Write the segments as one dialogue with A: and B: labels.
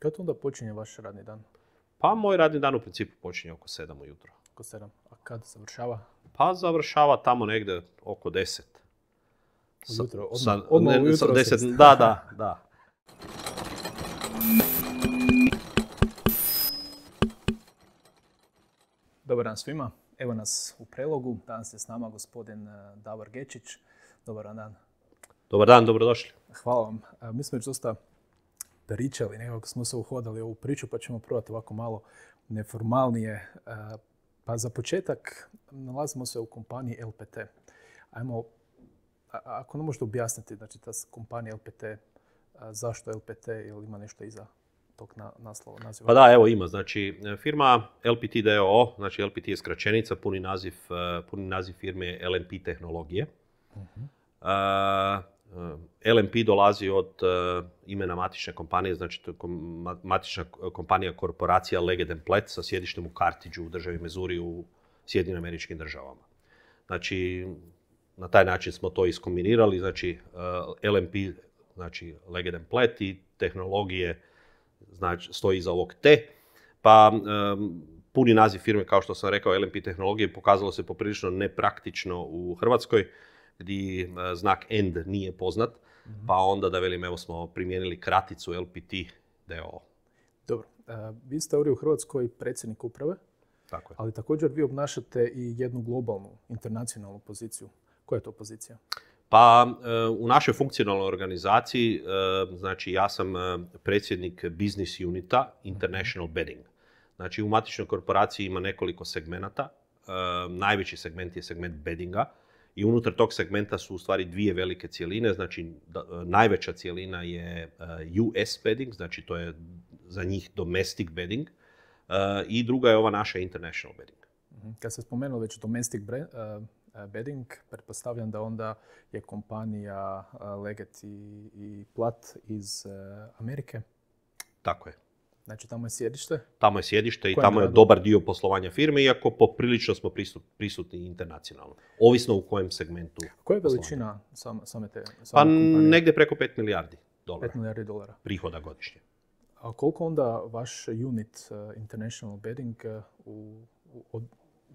A: Kada onda počinje vaš radni dan?
B: Pa moj radni dan u principu počinje oko 7 ujutro.
A: Oko 7. A kad završava?
B: Pa završava tamo negdje oko 10.
A: Ujutro, odmah, ujutro. 10, da, da, da. Dobar dan svima. Evo nas u prelogu. Danas je s nama gospodin eh, Davor Gečić. Dobar dan. Dobar dan, dobrodošli. Hvala vam. Eh, mi smo već dosta pričali, nekako smo se uhodali u ovu priču, pa ćemo probati ovako malo neformalnije. E, pa za početak nalazimo se u kompaniji LPT. Ajmo, ako nam možete objasniti, znači ta kompanija LPT, e, zašto LPT, ili ima nešto iza tog naslova, naziva? Pa da, evo
B: ima. Znači, firma LPT DOO, znači LPT je skraćenica, puni naziv, e, puni naziv firme LNP tehnologije. Uh-huh. Eh, LMP dolazi od eh, imena matične kompanije, znači to je matična eh, kompanija korporacija Leged Plet sa sjedištem u Kartiđu u državi Mezuri u Sjedinim američkim državama. Znači, na taj način smo to iskombinirali, znači LMP, znači Leged Plet i tehnologije znači, stoji iza ovog T. Pa puni naziv firme, kao što sam rekao, LMP tehnologije pokazalo se poprilično nepraktično u Hrvatskoj gdje eh, znak end nije poznat, mhm. pa onda da velim, evo smo primijenili kraticu LPT
A: DO. Dobro, eh, vi ste ovdje u Hrvatskoj predsjednik uprave, Tako je. ali također vi obnašate i jednu globalnu, internacionalnu poziciju. Koja je to pozicija?
B: Pa eh, u našoj funkcionalnoj organizaciji, znači ja sam predsjednik business unita International mhm. Bedding. Znači u matičnoj korporaciji ima nekoliko segmenata. Najveći segment je segment beddinga i unutar tog segmenta su u stvari dvije velike cijeline, znači e, najveća cijelina je e, US bedding, znači to je za njih domestic bedding e, i druga je ova naša international bedding.
A: Mhm. Kad se spomenuo već domestic bedding, pretpostavljam da onda je kompanija Legacy i, i Plat iz Amerike. Tako je. Znači tamo je sjedište?
B: Tamo je sjedište i tamo je dobar dio poslovanja firme, iako poprilično smo prisutni internacionalno. Ovisno u kojem segmentu.
A: Koja je veličina same, same te Pa negdje
B: preko 5 milijardi
A: dolara. 5 milijardi dolara.
B: Prihoda godišnje.
A: A koliko onda vaš unit eh, International Bedding eh,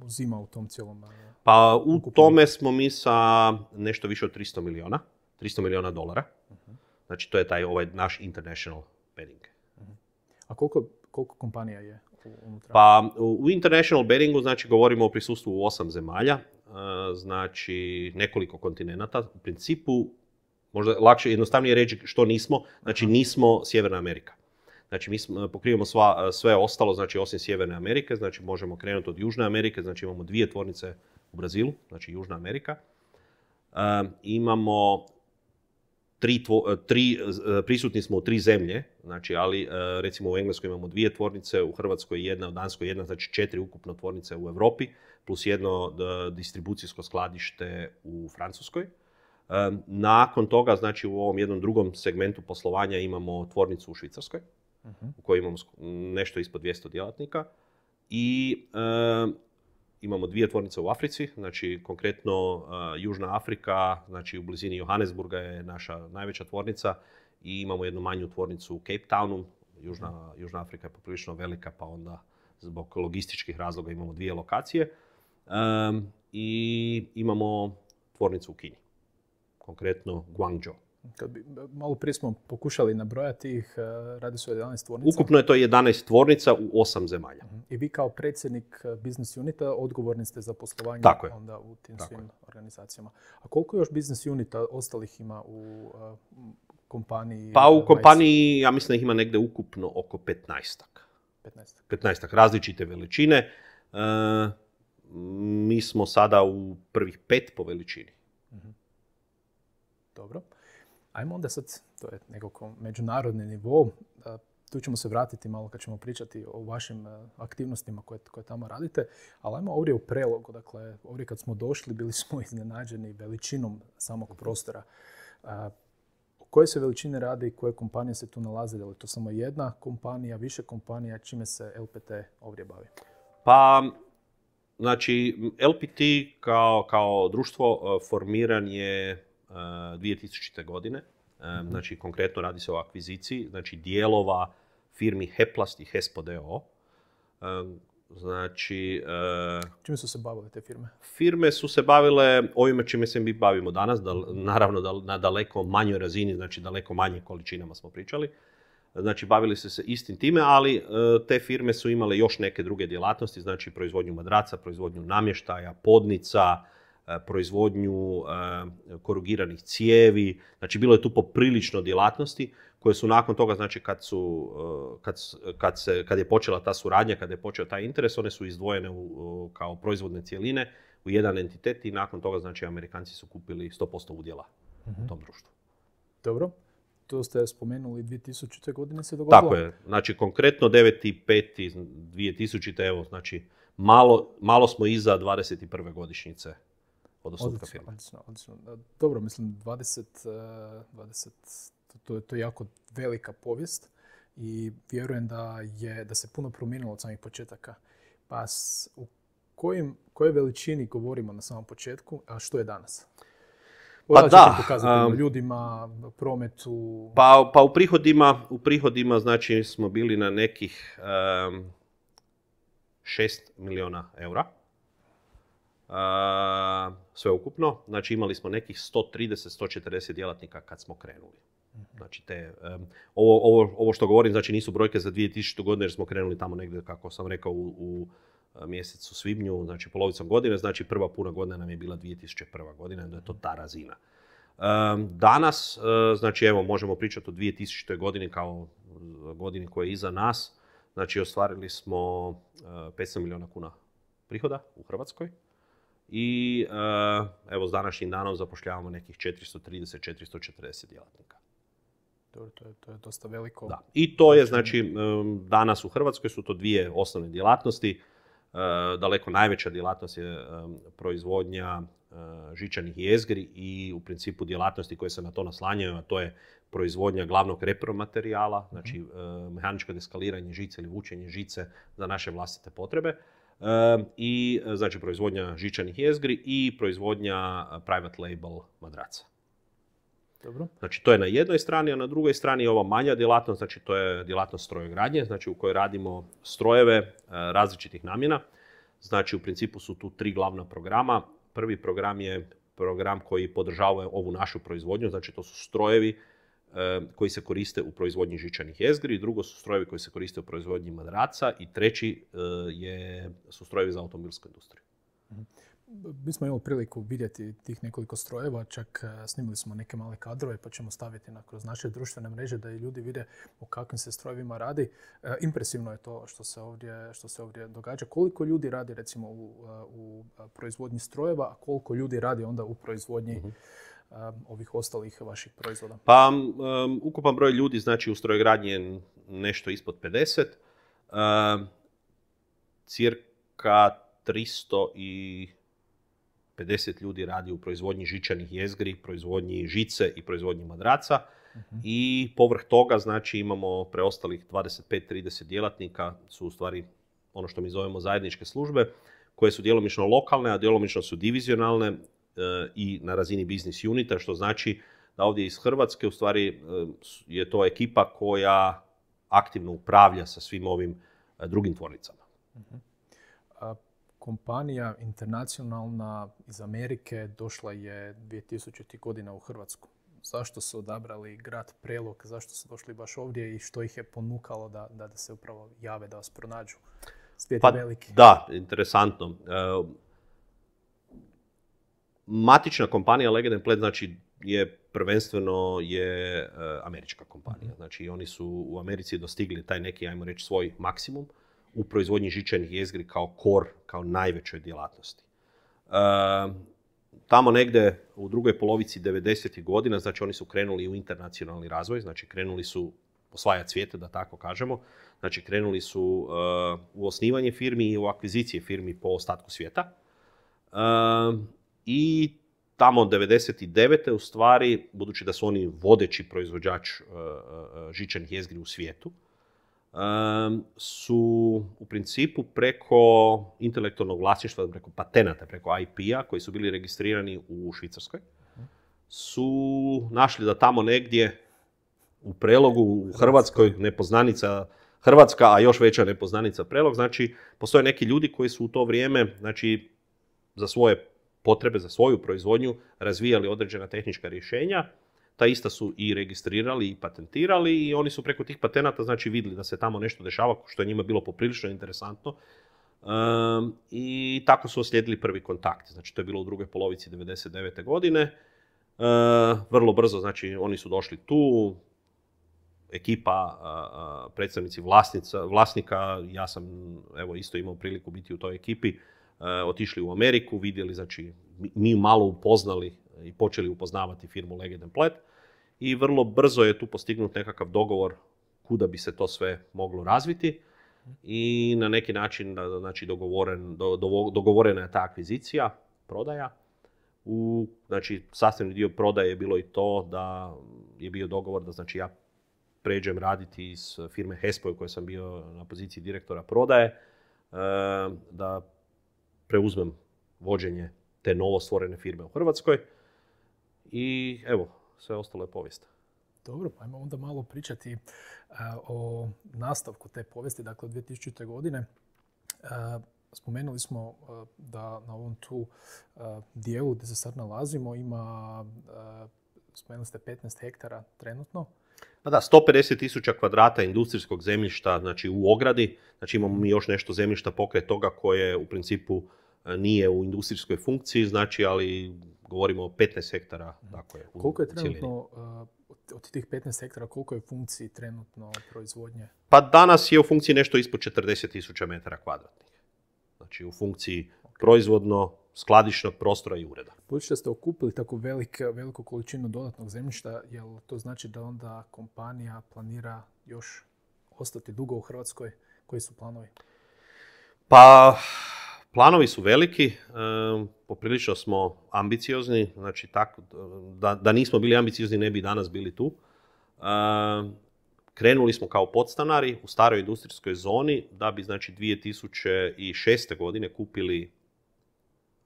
A: uzima u tom cijelom? Eh,
B: pa u tome smo mi sa nešto više od 300 miliona, 300 miliona dolara. Mhm. Znači to je taj ovaj naš International
A: Bedding. A koliko, koliko kompanija je unutra?
B: Pa u international bettingu znači govorimo o prisustvu u osam zemalja, e, znači nekoliko kontinenata. U principu, možda lakše, jednostavnije reći što nismo, znači nismo Sjeverna Amerika. Znači, mi pokrivamo sva, sve ostalo, znači osim Sjeverne Amerike, znači možemo krenuti od Južne Amerike, znači imamo dvije tvornice u Brazilu, znači Južna Amerika. E, imamo tri, e, tri, e, e, prisutni smo u tri zemlje, znači, ali recimo u Engleskoj imamo dvije tvornice, u Hrvatskoj jedna, u Danskoj jedna, znači četiri ukupno tvornice u Europi, plus jedno distribucijsko skladište u Francuskoj. Nakon toga, znači u ovom jednom drugom segmentu poslovanja imamo tvornicu u Švicarskoj, mhm. u kojoj imamo nešto ispod 200 djelatnika. I imamo dvije tvornice u Africi, znači konkretno Južna Afrika, znači u blizini Johannesburga je naša najveća tvornica i imamo jednu manju tvornicu u Cape Townu. Južna, Južna Afrika je poprilično velika pa onda zbog logističkih razloga imamo dvije lokacije um, i imamo tvornicu u Kini, konkretno Guangzhou kad bi,
A: malo prije smo pokušali nabrojati ih, eh, radi se o 11 tvornica. Ukupno
B: je to 11 tvornica u 8 zemalja.
A: Mhm. I vi kao predsjednik eh, business unita odgovorni ste za poslovanje onda u tim svim organizacijama. A koliko još business unita ostalih ima u eh, kompaniji? Pa u
B: kompaniji, ja mislim da ih ima negdje ukupno oko 15-ak. 15 15 različite veličine. mi smo sada u prvih pet po veličini. Mhm.
A: Dobro. Ajmo onda sad, to je nekako međunarodni nivou, tu ćemo se vratiti malo kad ćemo pričati o vašim e, aktivnostima koje, tamo radite, ali ajmo ovdje u prelogu, dakle ovdje kad smo došli bili smo iznenađeni veličinom samog mhm. prostora. E, u kojoj se veličine radi i koje kompanije se tu nalaze, je li to samo jedna kompanija, više kompanija, čime se LPT ovdje bavi?
B: Pa, znači, LPT kao, kao društvo e, formiran je 2000. E, godine. E, znači, konkretno radi se o akviziciji, znači dijelova firmi Heplast i Hespo DO. E, znači...
A: Čime su se bavile te firme?
B: Firme su se bavile ovime čime se mi bavimo danas, da, naravno da, na daleko manjoj razini, znači daleko manje količinama smo pričali. Znači, bavili su se istim time, ali te firme su imale još neke druge djelatnosti, znači proizvodnju madraca, proizvodnju namještaja, podnica, E, proizvodnju e, korugiranih cijevi. Znači, bilo je tu poprilično djelatnosti koje su nakon toga, znači kad, su, e, kad, kad, se, kad je počela ta suradnja, kad je počeo taj interes, one su izdvojene u, kao proizvodne cijeline u jedan entitet i nakon toga, znači, Amerikanci su kupili 100% udjela
A: mhm. u tom društvu. Dobro. To ste spomenuli 2000. godine se dogodilo? Tako je.
B: Znači, konkretno 2000. evo, znači, malo, malo smo iza 21. godišnjice
A: od firme? Odlično, odlično. Dobro, mislim 20, 20 e, to, to je jako velika povijest i vjerujem da, je, da se puno promijenilo od samih početaka. Pa s, u kojim, kojoj veličini govorimo na samom početku, a što je danas? Pa da, ljudima, prometu.
B: Pa, pa u prihodima, u prihodima znači smo bili na nekih um, 6 miliona eura sve ukupno. Znači imali smo nekih 130-140 djelatnika kad smo krenuli. Mhm. Znači te, ovo, ovo, ovo, što govorim znači nisu brojke za 2000. godine jer smo krenuli tamo negdje kako sam rekao u, u e, mjesecu svibnju, znači polovicom godine, znači prva puna godina nam je bila 2001. godina, da je to ta razina. danas, e, znači evo, možemo pričati o 2000. godini kao e, godini koja je iza nas. Znači ostvarili smo uh, 500 milijuna kuna prihoda u Hrvatskoj i e, evo s današnjim danom zapošljavamo nekih
A: 430-440 djelatnika. To, to, to je dosta veliko. Da.
B: I to je, znači, znači e, danas u Hrvatskoj su to dvije osnovne djelatnosti. E, daleko najveća djelatnost je proizvodnja žičanih jezgri i u principu djelatnosti koje se na to naslanjaju, a to je proizvodnja glavnog repromaterijala, znači mhm. mehaničko deskaliranje žice ili vučenje žice za naše vlastite potrebe. Ehm, i e, znači proizvodnja žičanih jezgri i proizvodnja e, private label madraca. Dobro. Znači to je na jednoj strani, a na drugoj strani je ova manja djelatnost, znači to je djelatnost strojogradnje, znači u kojoj radimo strojeve e, različitih namjena. Znači u principu su tu tri glavna programa. Prvi program je program koji podržava ovu našu proizvodnju, znači to su strojevi Eh, koji se koriste u proizvodnji žičanih jezgri, drugo su strojevi koji se koriste u proizvodnji madraca i treći eh, je, su strojevi za automobilsku industriju.
A: Mhm. Mi smo imali priliku vidjeti tih nekoliko strojeva, čak eh, snimili smo neke male kadrove pa ćemo staviti na kroz naše društvene mreže da i ljudi vide o kakvim se strojevima radi. impresivno je to što se, ovdje, što se ovdje događa. Koliko ljudi radi recimo u, proizvodnji strojeva, a koliko ljudi radi onda u proizvodnji mhm. Um, ovih ostalih vaših proizvoda?
B: Pa, um, ukupan broj ljudi, znači u strojogradnji je nešto ispod 50. Um, cirka 300 ljudi radi u proizvodnji žičanih jezgri, proizvodnji žice i proizvodnji madraca. Mhm. I povrh toga, znači, imamo preostalih 25-30 djelatnika, su u stvari ono što mi zovemo zajedničke službe, koje su djelomično lokalne, a djelomično su divizionalne E, i na razini business unita, što znači da ovdje iz Hrvatske u stvari e, je to ekipa koja aktivno upravlja sa svim ovim e, drugim tvornicama.
A: Mhm. kompanija internacionalna iz Amerike došla je 2000. godina u Hrvatsku. Zašto su odabrali grad Prelog, zašto su došli baš ovdje i što ih je ponukalo da, da se upravo jave, da vas pronađu? Pa
B: da, interesantno matična kompanija Legend Plate, znači je prvenstveno je e, američka kompanija. Mhm. Znači oni su u Americi dostigli taj neki, ajmo reći, svoj maksimum u proizvodnji žičanih jezgri kao kor, kao najvećoj djelatnosti. E, tamo negde u drugoj polovici 90. godina, znači oni su krenuli u internacionalni razvoj, znači krenuli su osvaja cvijete, da tako kažemo. Znači krenuli su e, u osnivanje firmi i u akvizicije firmi po ostatku svijeta i tamo 99. u stvari, budući da su oni vodeći proizvođač e, e, žičanih jezgri u svijetu, su u principu preko intelektualnog vlasništva, preko patenata, preko IP-a koji su bili registrirani u Švicarskoj, su našli da tamo negdje u prelogu u Hrvatskoj nepoznanica Hrvatska, a još veća nepoznanica prelog, znači postoje neki ljudi koji su u to vrijeme, znači za svoje potrebe za svoju proizvodnju razvijali određena tehnička rješenja, ta ista su i registrirali i patentirali i oni su preko tih patenata znači vidjeli da se tamo nešto dešava što je njima bilo poprilično interesantno ehm, i tako su oslijedili prvi kontakt. Znači to je bilo u drugoj polovici 99. godine. Ehm, vrlo brzo, znači oni su došli tu, ekipa, predstavnici vlasnika, ja sam evo isto imao priliku biti u toj ekipi, Eh, otišli u Ameriku, vidjeli, znači mi malo upoznali i počeli upoznavati firmu Legend plet i vrlo brzo je tu postignut nekakav dogovor kuda bi se to sve moglo razviti i na neki način znači, dogovorena je ta akvizicija, prodaja. U, znači, sastavni dio prodaje je bilo i to da je bio dogovor da znači, ja pređem raditi iz firme Hespoj u kojoj sam bio na poziciji direktora prodaje, eh, da preuzmem vođenje te novo stvorene firme u Hrvatskoj. I evo, sve ostalo je povijest.
A: Dobro, pa ajmo onda malo pričati e, o nastavku te povijesti, dakle od 2000. godine. E, spomenuli smo e, da na ovom tu dijelu gdje se sad nalazimo ima spomenuli ste 15 hektara trenutno.
B: Pa da, 150 tisuća kvadrata industrijskog zemljišta znači u ogradi. Znači imamo mi još nešto zemljišta pokraj toga koje u principu e, nije u industrijskoj funkciji, znači ali govorimo o 15 hektara. Mhm. Tako
A: je, Koliko je trenutno e, od tih 15 hektara, koliko je u funkciji trenutno proizvodnje?
B: Pa danas je u funkciji nešto ispod 40 tisuća metara kvadratnih. Znači u funkciji proizvodno skladišnog prostora i ureda.
A: Budući da ste okupili tako veliku količinu dodatnog zemljišta, jel to znači da onda kompanija planira još ostati dugo u Hrvatskoj? Koji su planovi?
B: Pa, planovi su veliki, poprilično smo ambiciozni, znači tako, da, nismo bili ambiciozni ne bi danas bili tu. krenuli smo kao podstanari u staroj industrijskoj zoni da bi znači 2006. godine kupili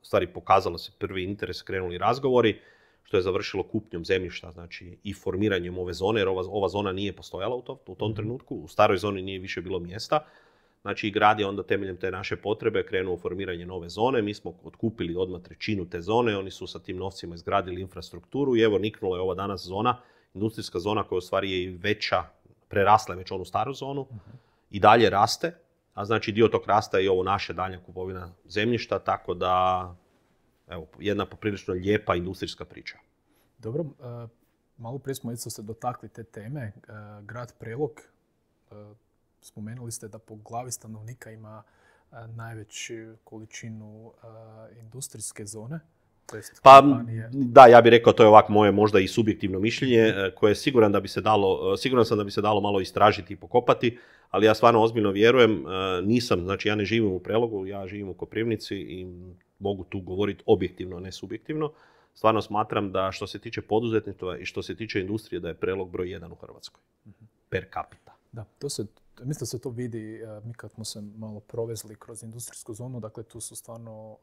B: stvari pokazalo se prvi interes, krenuli razgovori, što je završilo kupnjom zemljišta znači, i formiranjem ove zone, jer ova, ova zona nije postojala u, u tom mhm. trenutku, u staroj zoni nije više bilo mjesta. Znači i grad je onda temeljem te naše potrebe krenuo u formiranje nove zone, mi smo otkupili odmah trećinu te zone, oni su sa tim novcima izgradili infrastrukturu i evo niknula je ova danas zona, industrijska zona koja u stvari je i veća, prerasla je već onu staru zonu mhm. i dalje raste a znači dio tog rasta je i ovo naše daljnja kupovina zemljišta, tako da evo, jedna poprilično lijepa industrijska priča.
A: Dobro, e, malo prije smo se dotakli te teme. E, grad Prelog, e, spomenuli ste da po glavi stanovnika ima najveću količinu industrijske zone pa da,
B: ja bih rekao to je ovako moje možda i subjektivno mišljenje e, koje siguran da bi se dalo, e, siguran sam da bi se dalo malo istražiti i pokopati, ali ja stvarno ozbiljno vjerujem, e, nisam, znači ja ne živim u Prelogu, ja živim u Koprivnici i mogu tu govoriti objektivno, ne subjektivno. Stvarno smatram da što se tiče poduzetništva i što se tiče industrije da je Prelog broj jedan u Hrvatskoj mhm. per capita.
A: Da, to se mislim da se to vidi, mi kad smo se malo provezli kroz industrijsku zonu, dakle tu su stvarno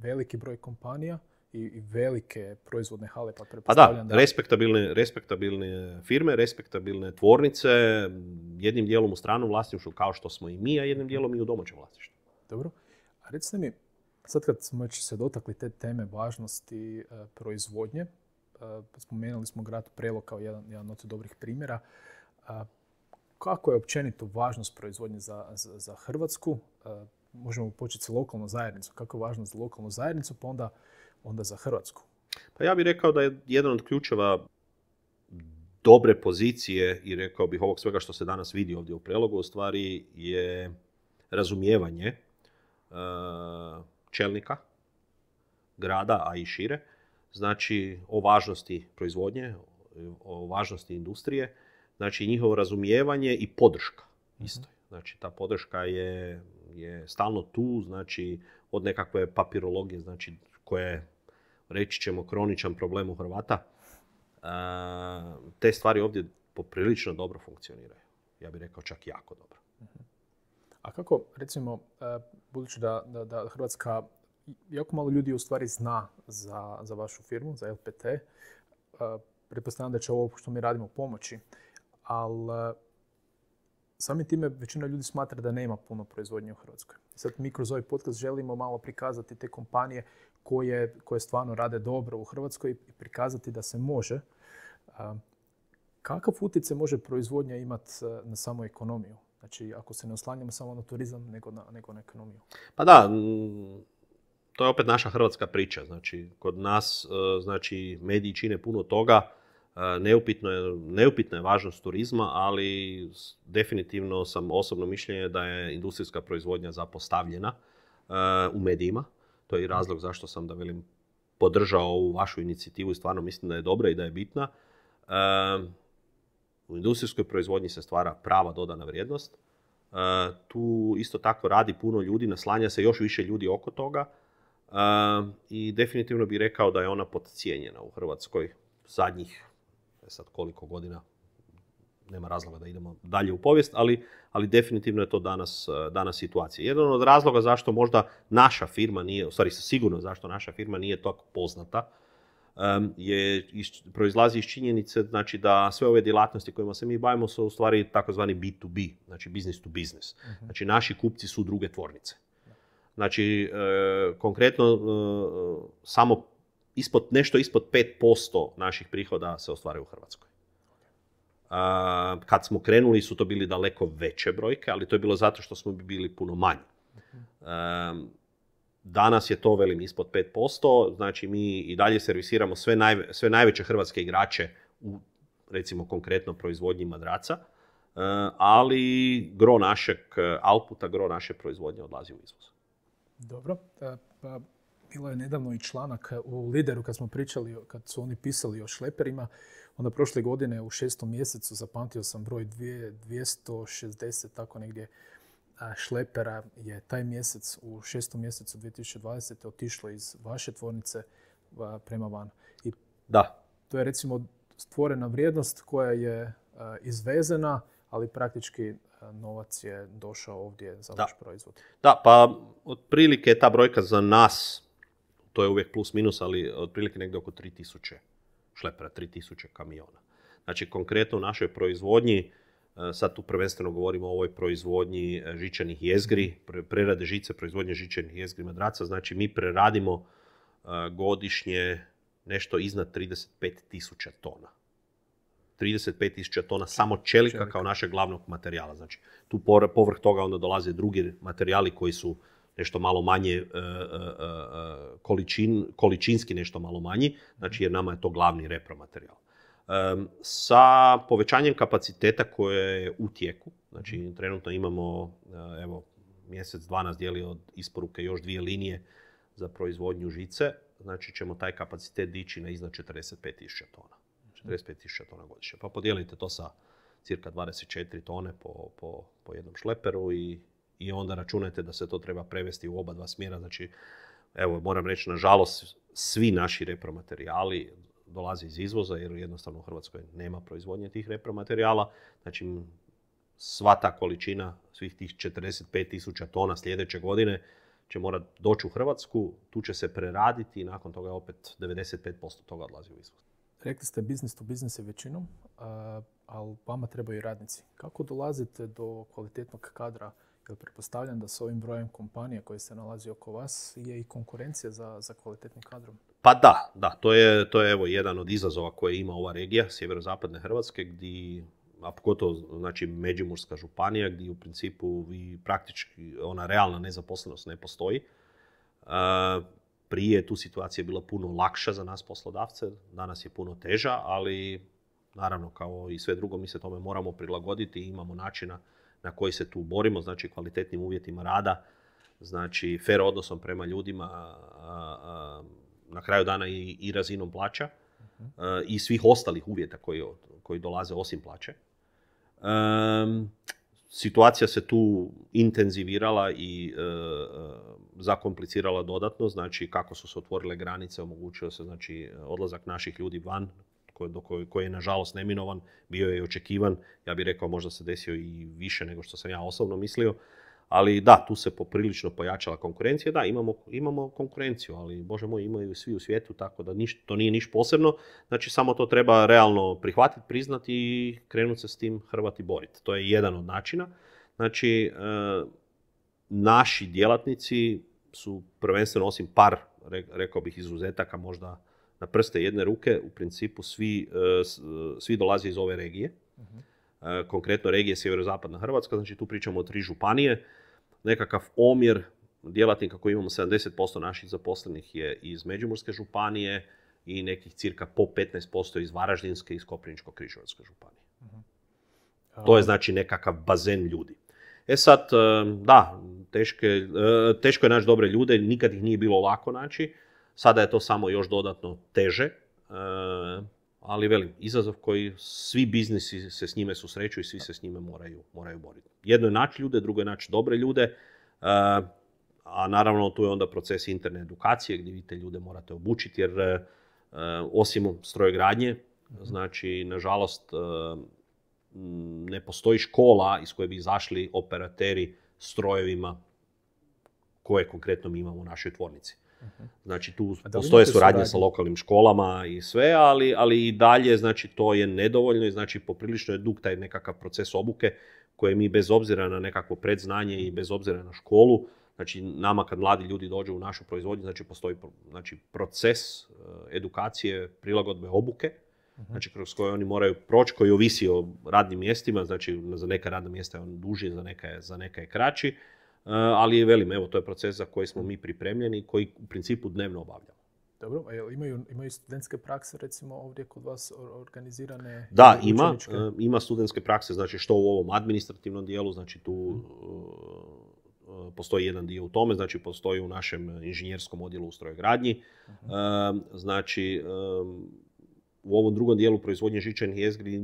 A: veliki broj kompanija i, velike proizvodne hale, pa, pa pretpostavljam da... da...
B: Respektabilne, respektabilne firme, respektabilne tvornice, jednim dijelom u stranom vlasništvu kao što smo i mi, a jednim dijelom i u domaćem vlasništvu.
A: Dobro. A recite mi, sad kad smo se dotakli te teme važnosti e, proizvodnje, e, spomenuli smo grad Prevo kao jedan, jedan od dobrih primjera, kako je općenito važnost proizvodnje za, za, za Hrvatsku? E, možemo početi sa lokalnom zajednicom. Kako je važnost za lokalnu zajednicu, pa onda onda za Hrvatsku?
B: Pa ja bih rekao da je jedan od ključeva dobre pozicije i rekao bih ovog svega što se danas vidi ovdje u prelogu, u stvari je razumijevanje e, čelnika grada, a i šire, znači o važnosti proizvodnje, o važnosti industrije, znači njihovo razumijevanje i podrška mhm. isto. Znači ta podrška je, je stalno tu, znači od nekakve papirologije, znači koje je, reći ćemo, kroničan problem u Hrvata, te stvari ovdje poprilično dobro funkcioniraju. Ja bih rekao čak jako dobro.
A: Mhm. A kako, recimo, e, budući da, Hrvatska, jako malo ljudi u stvari zna za, za vašu firmu, za LPT, e, pretpostavljam da će ovo što mi radimo pomoći, ali e, samim time većina ljudi smatra da nema puno proizvodnje u Hrvatskoj. Sad mi kroz ovaj podcast želimo malo prikazati te kompanije koje, koje stvarno rade dobro u Hrvatskoj i prikazati da se može. Kakav utjecaj može proizvodnja imati e, na samu ekonomiju? Znači, ako se ne oslanjamo samo na turizam, nego na, nego na ekonomiju.
B: Pa da, to je opet naša hrvatska priča. Znači, kod nas, e, znači, mediji čine puno toga. E, neupitno je, neupitna je važnost turizma, ali definitivno sam osobno mišljenje da je industrijska proizvodnja zapostavljena u medijima. To je i razlog zašto sam, da velim, podržao ovu vašu inicijativu i stvarno mislim da je dobra i da je bitna. Ehm, u industrijskoj proizvodnji se stvara prava dodana vrijednost. Ehm, tu isto tako radi puno ljudi, naslanja se još više ljudi oko toga. Ehm, I definitivno bih rekao da je ona podcijenjena u Hrvatskoj zadnjih, e sad koliko godina, nema razloga da idemo dalje u povijest, ali, ali definitivno je to danas, e, danas situacija. Jedan od razloga zašto možda naša firma nije, u stvari sigurno zašto naša firma nije tako poznata, je, proizlazi iz činjenice znači, da sve ove djelatnosti kojima se mi bavimo su u stvari takozvani B2B, znači business to business. Mhm. Znači naši kupci su druge tvornice. Znači, e, konkretno e, samo ispod, nešto ispod 5% naših prihoda se ostvaruje u Hrvatskoj. Kad smo krenuli su to bili daleko veće brojke, ali to je bilo zato što smo bili puno manji. Danas je to, velim, ispod 5%, znači mi i dalje servisiramo sve, sve najveće hrvatske igrače u, recimo, konkretno proizvodnji madraca, ali gro našeg outputa, gro naše proizvodnje odlazi u izvoz.
A: Dobro. E, pa, bilo je nedavno i članak u Lideru kad smo pričali, kad su oni pisali o šleperima, Onda prošle godine u šestom mjesecu zapamtio sam broj 260, tako negdje šlepera je taj mjesec u šestom mjesecu 2020. otišlo iz vaše tvornice prema van. I da. To je recimo stvorena vrijednost koja je izvezena, ali praktički novac je došao ovdje za vaš proizvod.
B: Da, pa otprilike ta brojka za nas, to je uvijek plus minus, ali otprilike negdje oko 3000 šlepera, 3000 kamiona. Znači, konkretno u našoj proizvodnji, e, sad tu prvenstveno govorimo o ovoj proizvodnji e, žičanih jezgri, prerade žice, proizvodnje žičanih jezgri madraca, znači mi preradimo e, godišnje nešto iznad 35.000 tona. 35.000 tona samo čelika kao našeg glavnog materijala. Znači, tu povrh toga onda dolaze drugi materijali koji su nešto malo manje e, e, e, količin, količinski nešto malo manji, znači jer nama je to glavni repromaterijal. Sa povećanjem kapaciteta koje je u tijeku, znači trenutno imamo, evo, mjesec, dva nas dijeli od isporuke još dvije linije za proizvodnju žice, znači ćemo taj kapacitet dići na iznad 45.000 tona. 45.000 tona godišnje. Pa podijelite to sa cirka 24 tone po, po jednom šleperu i i onda računajte da se to treba prevesti u oba dva smjera. Znači, evo, moram reći, nažalost, svi naši repromaterijali dolazi iz izvoza, jer jednostavno u Hrvatskoj nema proizvodnje tih repromaterijala. Znači, sva ta količina, svih tih 45 tisuća tona sljedeće godine će morati doći u Hrvatsku, tu će se preraditi i nakon toga opet 95% toga odlazi u izvoz.
A: Rekli ste biznis to biznis je većinom, ali vama trebaju radnici. Kako dolazite do kvalitetnog kadra jer dakle, pretpostavljam da s ovim brojem kompanija koji se nalazi oko vas je i konkurencija za, za kvalitetnim kadrom.
B: Pa da, da, to je, to je evo jedan od izazova koje ima ova regija sjeverozapadne Hrvatske gdje a pogotovo znači Međimurska županija gdje u principu i praktički ona realna nezaposlenost ne postoji. E, prije tu situacija je bila puno lakša za nas poslodavce, danas je puno teža, ali naravno kao i sve drugo mi se tome moramo prilagoditi i imamo načina na koji se tu borimo, znači kvalitetnim uvjetima rada, znači fer odnosom prema ljudima, na kraju dana i, i razinom plaća mhm. e, i svih ostalih uvjeta koji, dolaze osim plaće. situacija se tu intenzivirala i e, e, zakomplicirala dodatno, znači kako su se otvorile granice, omogućio se znači odlazak naših ljudi van koji je nažalost neminovan, bio je i očekivan, ja bih rekao možda se desio i više nego što sam ja osobno mislio, ali da, tu se poprilično pojačala konkurencija, da, imamo, imamo konkurenciju, ali bože moj, imaju svi u svijetu, tako da to nije niš posebno, znači samo to treba realno prihvatiti, priznati i krenuti se s tim Hrvati boriti. To je jedan od načina. Znači, e, naši djelatnici su prvenstveno osim par, rekao bih, izuzetaka možda na prste jedne ruke u principu svi, e, e, svi dolaze iz ove regije. Mhm. E, konkretno regije sjeverozapadna Hrvatska, znači tu pričamo o tri županije. Nekakav omjer djelatnika koji imamo 70% naših zaposlenih je iz Međimurske županije i nekih cirka po 15% iz Varaždinske i iz koprivničko županije. Mhm. To je znači nekakav bazen ljudi. E sad, da, teško je naći dobre ljude, nikad ih nije bilo lako naći Sada je to samo još dodatno teže, e, ali velim, izazov koji svi biznisi se s njime susreću i svi se s njime moraju, moraju boriti. Jedno je naći ljude, drugo je naći dobre ljude, e, a naravno tu je onda proces interne edukacije gdje vi te ljude morate obučiti jer e, osim strojogradnje, mhm. znači nažalost ne postoji škola iz koje bi izašli operateri strojevima koje konkretno mi imamo u našoj tvornici. Znači tu postoje suradnje sa lokalnim školama i sve, ali, ali i dalje znači to je nedovoljno i znači poprilično je dug taj nekakav proces obuke koje mi bez obzira na nekakvo predznanje i bez obzira na školu, znači nama kad mladi ljudi dođu u našu proizvodnju, znači postoji znači, proces eh, edukacije, prilagodbe obuke, mhm. znači kroz koje oni moraju proći, koji ovisi o radnim mjestima, znači za neka radna mjesta je on duži, za neka za neka je kraći E, ali velim, evo, to je proces za koji smo mi pripremljeni i koji u principu dnevno obavljamo.
A: Dobro, a imaju, imaju studentske prakse recimo ovdje kod vas organizirane? Da, ima, e,
B: ima studentske prakse, znači što u ovom administrativnom dijelu, znači tu mhm. e, postoji jedan dio u tome, znači postoji u našem inženjerskom odjelu ustroje gradnji, mhm. znači u ovom drugom dijelu proizvodnje žičajnih jezgri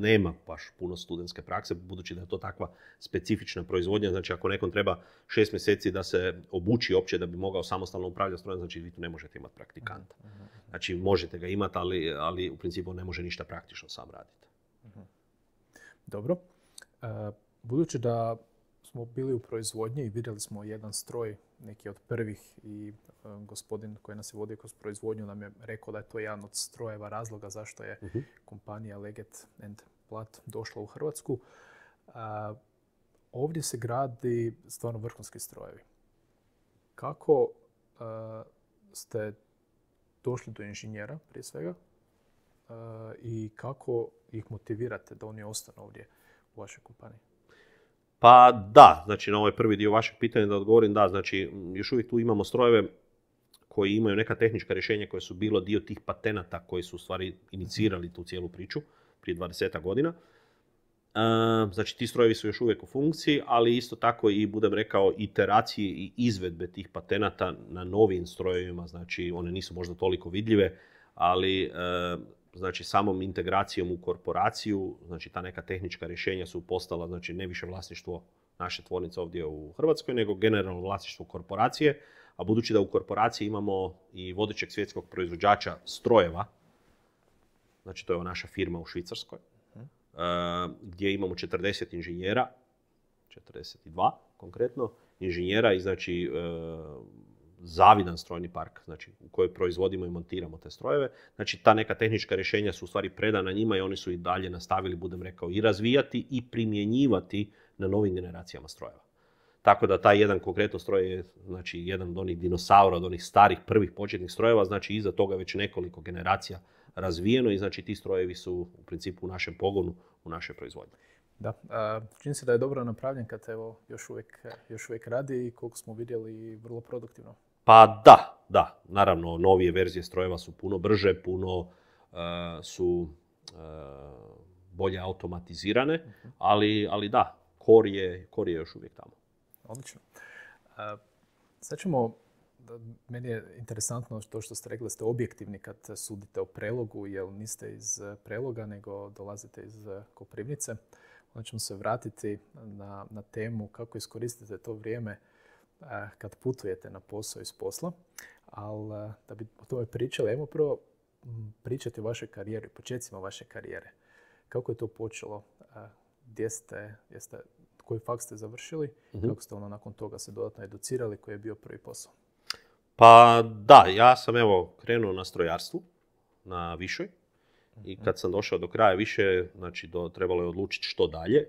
B: nema baš puno studentske prakse, budući da je to takva specifična proizvodnja. Znači, ako nekom treba šest mjeseci da se obuči opće da bi mogao samostalno upravljati strojem, znači vi tu ne možete imati praktikanta. Mhm, mhm, mhm. Znači, možete ga imati, ali, ali u principu ne može ništa praktično sam raditi.
A: Dobro. E, budući da smo bili u proizvodnji i vidjeli smo jedan stroj neki od prvih i e, gospodin koji nas je vodio kroz proizvodnju nam je rekao da je to jedan od strojeva razloga zašto je mhm. kompanija Leget and Plat došla u Hrvatsku. E, ovdje se gradi stvarno vrhunski strojevi. Kako e, ste došli do inženjera prije svega i kako ih motivirate da oni ostanu ovdje u vašoj kompaniji?
B: Pa da, znači na ovaj prvi dio vašeg pitanja da odgovorim, da, znači još uvijek tu imamo strojeve koji imaju neka tehnička rješenja koje su bilo dio tih patenata koji su u stvari inicirali tu cijelu priču prije 20 godina. E, znači ti strojevi su još uvijek u funkciji, ali isto tako i budem rekao iteracije i izvedbe tih patenata na novim strojevima, znači one nisu možda toliko vidljive, ali e, znači samom integracijom u korporaciju, znači ta neka tehnička rješenja su postala, znači ne više vlasništvo naše tvornice ovdje u Hrvatskoj, nego generalno vlasništvo korporacije, a budući da u korporaciji imamo i vodećeg svjetskog proizvođača strojeva, znači to je naša firma u Švicarskoj, eh, gdje imamo 40 inženjera, 42 konkretno, inženjera i znači eh, zavidan strojni park znači, u kojoj proizvodimo i montiramo te strojeve. Znači ta neka tehnička rješenja su u stvari predana njima i oni su i dalje nastavili, budem rekao, i razvijati i primjenjivati na novim generacijama strojeva. Tako da taj jedan konkretno stroj je znači, jedan od onih dinosaura, od onih starih prvih početnih strojeva, znači iza toga već nekoliko generacija razvijeno i znači ti strojevi su u principu u našem pogonu, u našoj proizvodnji.
A: Da, čini se da je dobro napravljen kad evo još uvijek, još uvijek radi i koliko smo vidjeli vrlo produktivno.
B: Pa da, da. Naravno, novije verzije strojeva su puno brže, puno e, su e, bolje automatizirane, mhm. ali, da, kor je, još uvijek tamo.
A: Odlično. E, sad ćemo meni je interesantno to što ste rekli, ste objektivni kad sudite o prelogu, jer niste iz preloga, nego dolazite iz Koprivnice. Onda se vratiti na, na temu kako iskoristite to vrijeme kad putujete na posao iz posla, ali da bi o tome pričali, ajmo prvo pričati o vašoj karijeri, početcima vaše karijere. Kako je to počelo? Gdje ste, gdje ste koji fakt ste završili? Mm-hmm. Kako ste ono nakon toga se dodatno educirali? Koji je bio prvi posao?
B: Pa da, ja sam evo krenuo na strojarstvu, na višoj. I mhm. kad sam došao do kraja više, znači do, trebalo je odlučiti što dalje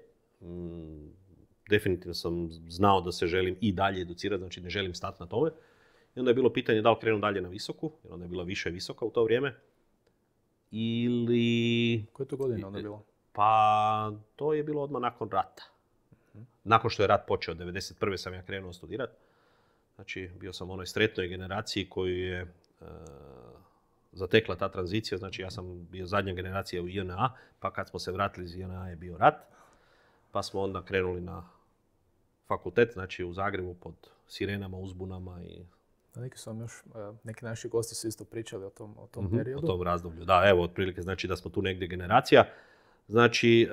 B: definitivno sam znao da se želim i dalje educirati, znači ne želim stati na tome. I onda je bilo pitanje da li krenu dalje na visoku, jer onda je bila više visoka u to vrijeme. Ili... Koje to godine onda e, bilo? Pa to je bilo odmah nakon rata. Mhm. Nakon što je rat počeo, 1991. sam ja krenuo studirati. Znači, bio sam u onoj sretnoj generaciji koju je e, zatekla ta tranzicija. Znači, ja sam bio zadnja generacija u INA, pa kad smo se vratili iz INA je bio rat. Pa smo onda krenuli na fakultet, znači u Zagrebu pod sirenama, uzbunama i
A: neki sam još, e, neki naši gosti su isto pričali o tom, o tom mhm, periodu. O tom razdoblju,
B: da, evo, otprilike znači da smo tu negdje generacija. Znači,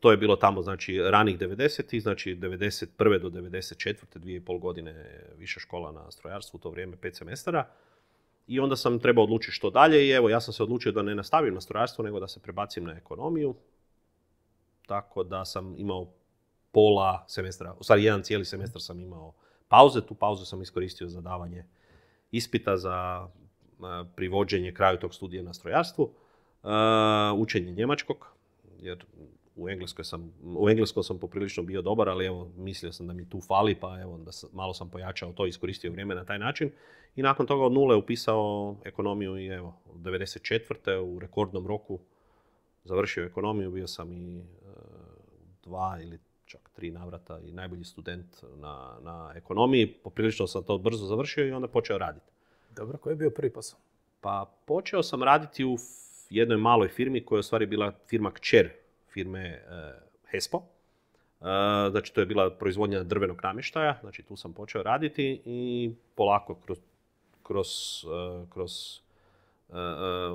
B: to je bilo tamo, znači, ranih 90-ih, znači 91. do 94. dvije i pol godine više škola na strojarstvu, u to vrijeme pet semestara. I onda sam trebao odlučiti što dalje i evo, ja sam se odlučio da ne nastavim na strojarstvo, nego da se prebacim na ekonomiju. Tako da sam imao pola semestra, u stvari jedan cijeli semestar sam imao pauze, tu pauzu sam iskoristio za davanje ispita za e, privođenje kraju tog studija na strojarstvu, e, učenje njemačkog, jer u Engleskoj sam, u sam poprilično bio dobar, ali evo, mislio sam da mi tu fali, pa evo, da malo sam pojačao to, iskoristio vrijeme na taj način. I nakon toga od nule upisao ekonomiju i evo, od 94. u rekordnom roku završio ekonomiju, bio sam i e, dva ili čak tri navrata i najbolji student na, na ekonomiji. Poprilično sam to brzo završio i onda počeo raditi.
A: Dobro, koji je bio prvi posao?
B: Pa počeo sam raditi u jednoj maloj firmi koja je u stvari bila firma kćer firme e, Hespo. E, znači to je bila proizvodnja drvenog namještaja, znači tu sam počeo raditi i polako kroz, kroz, e, kroz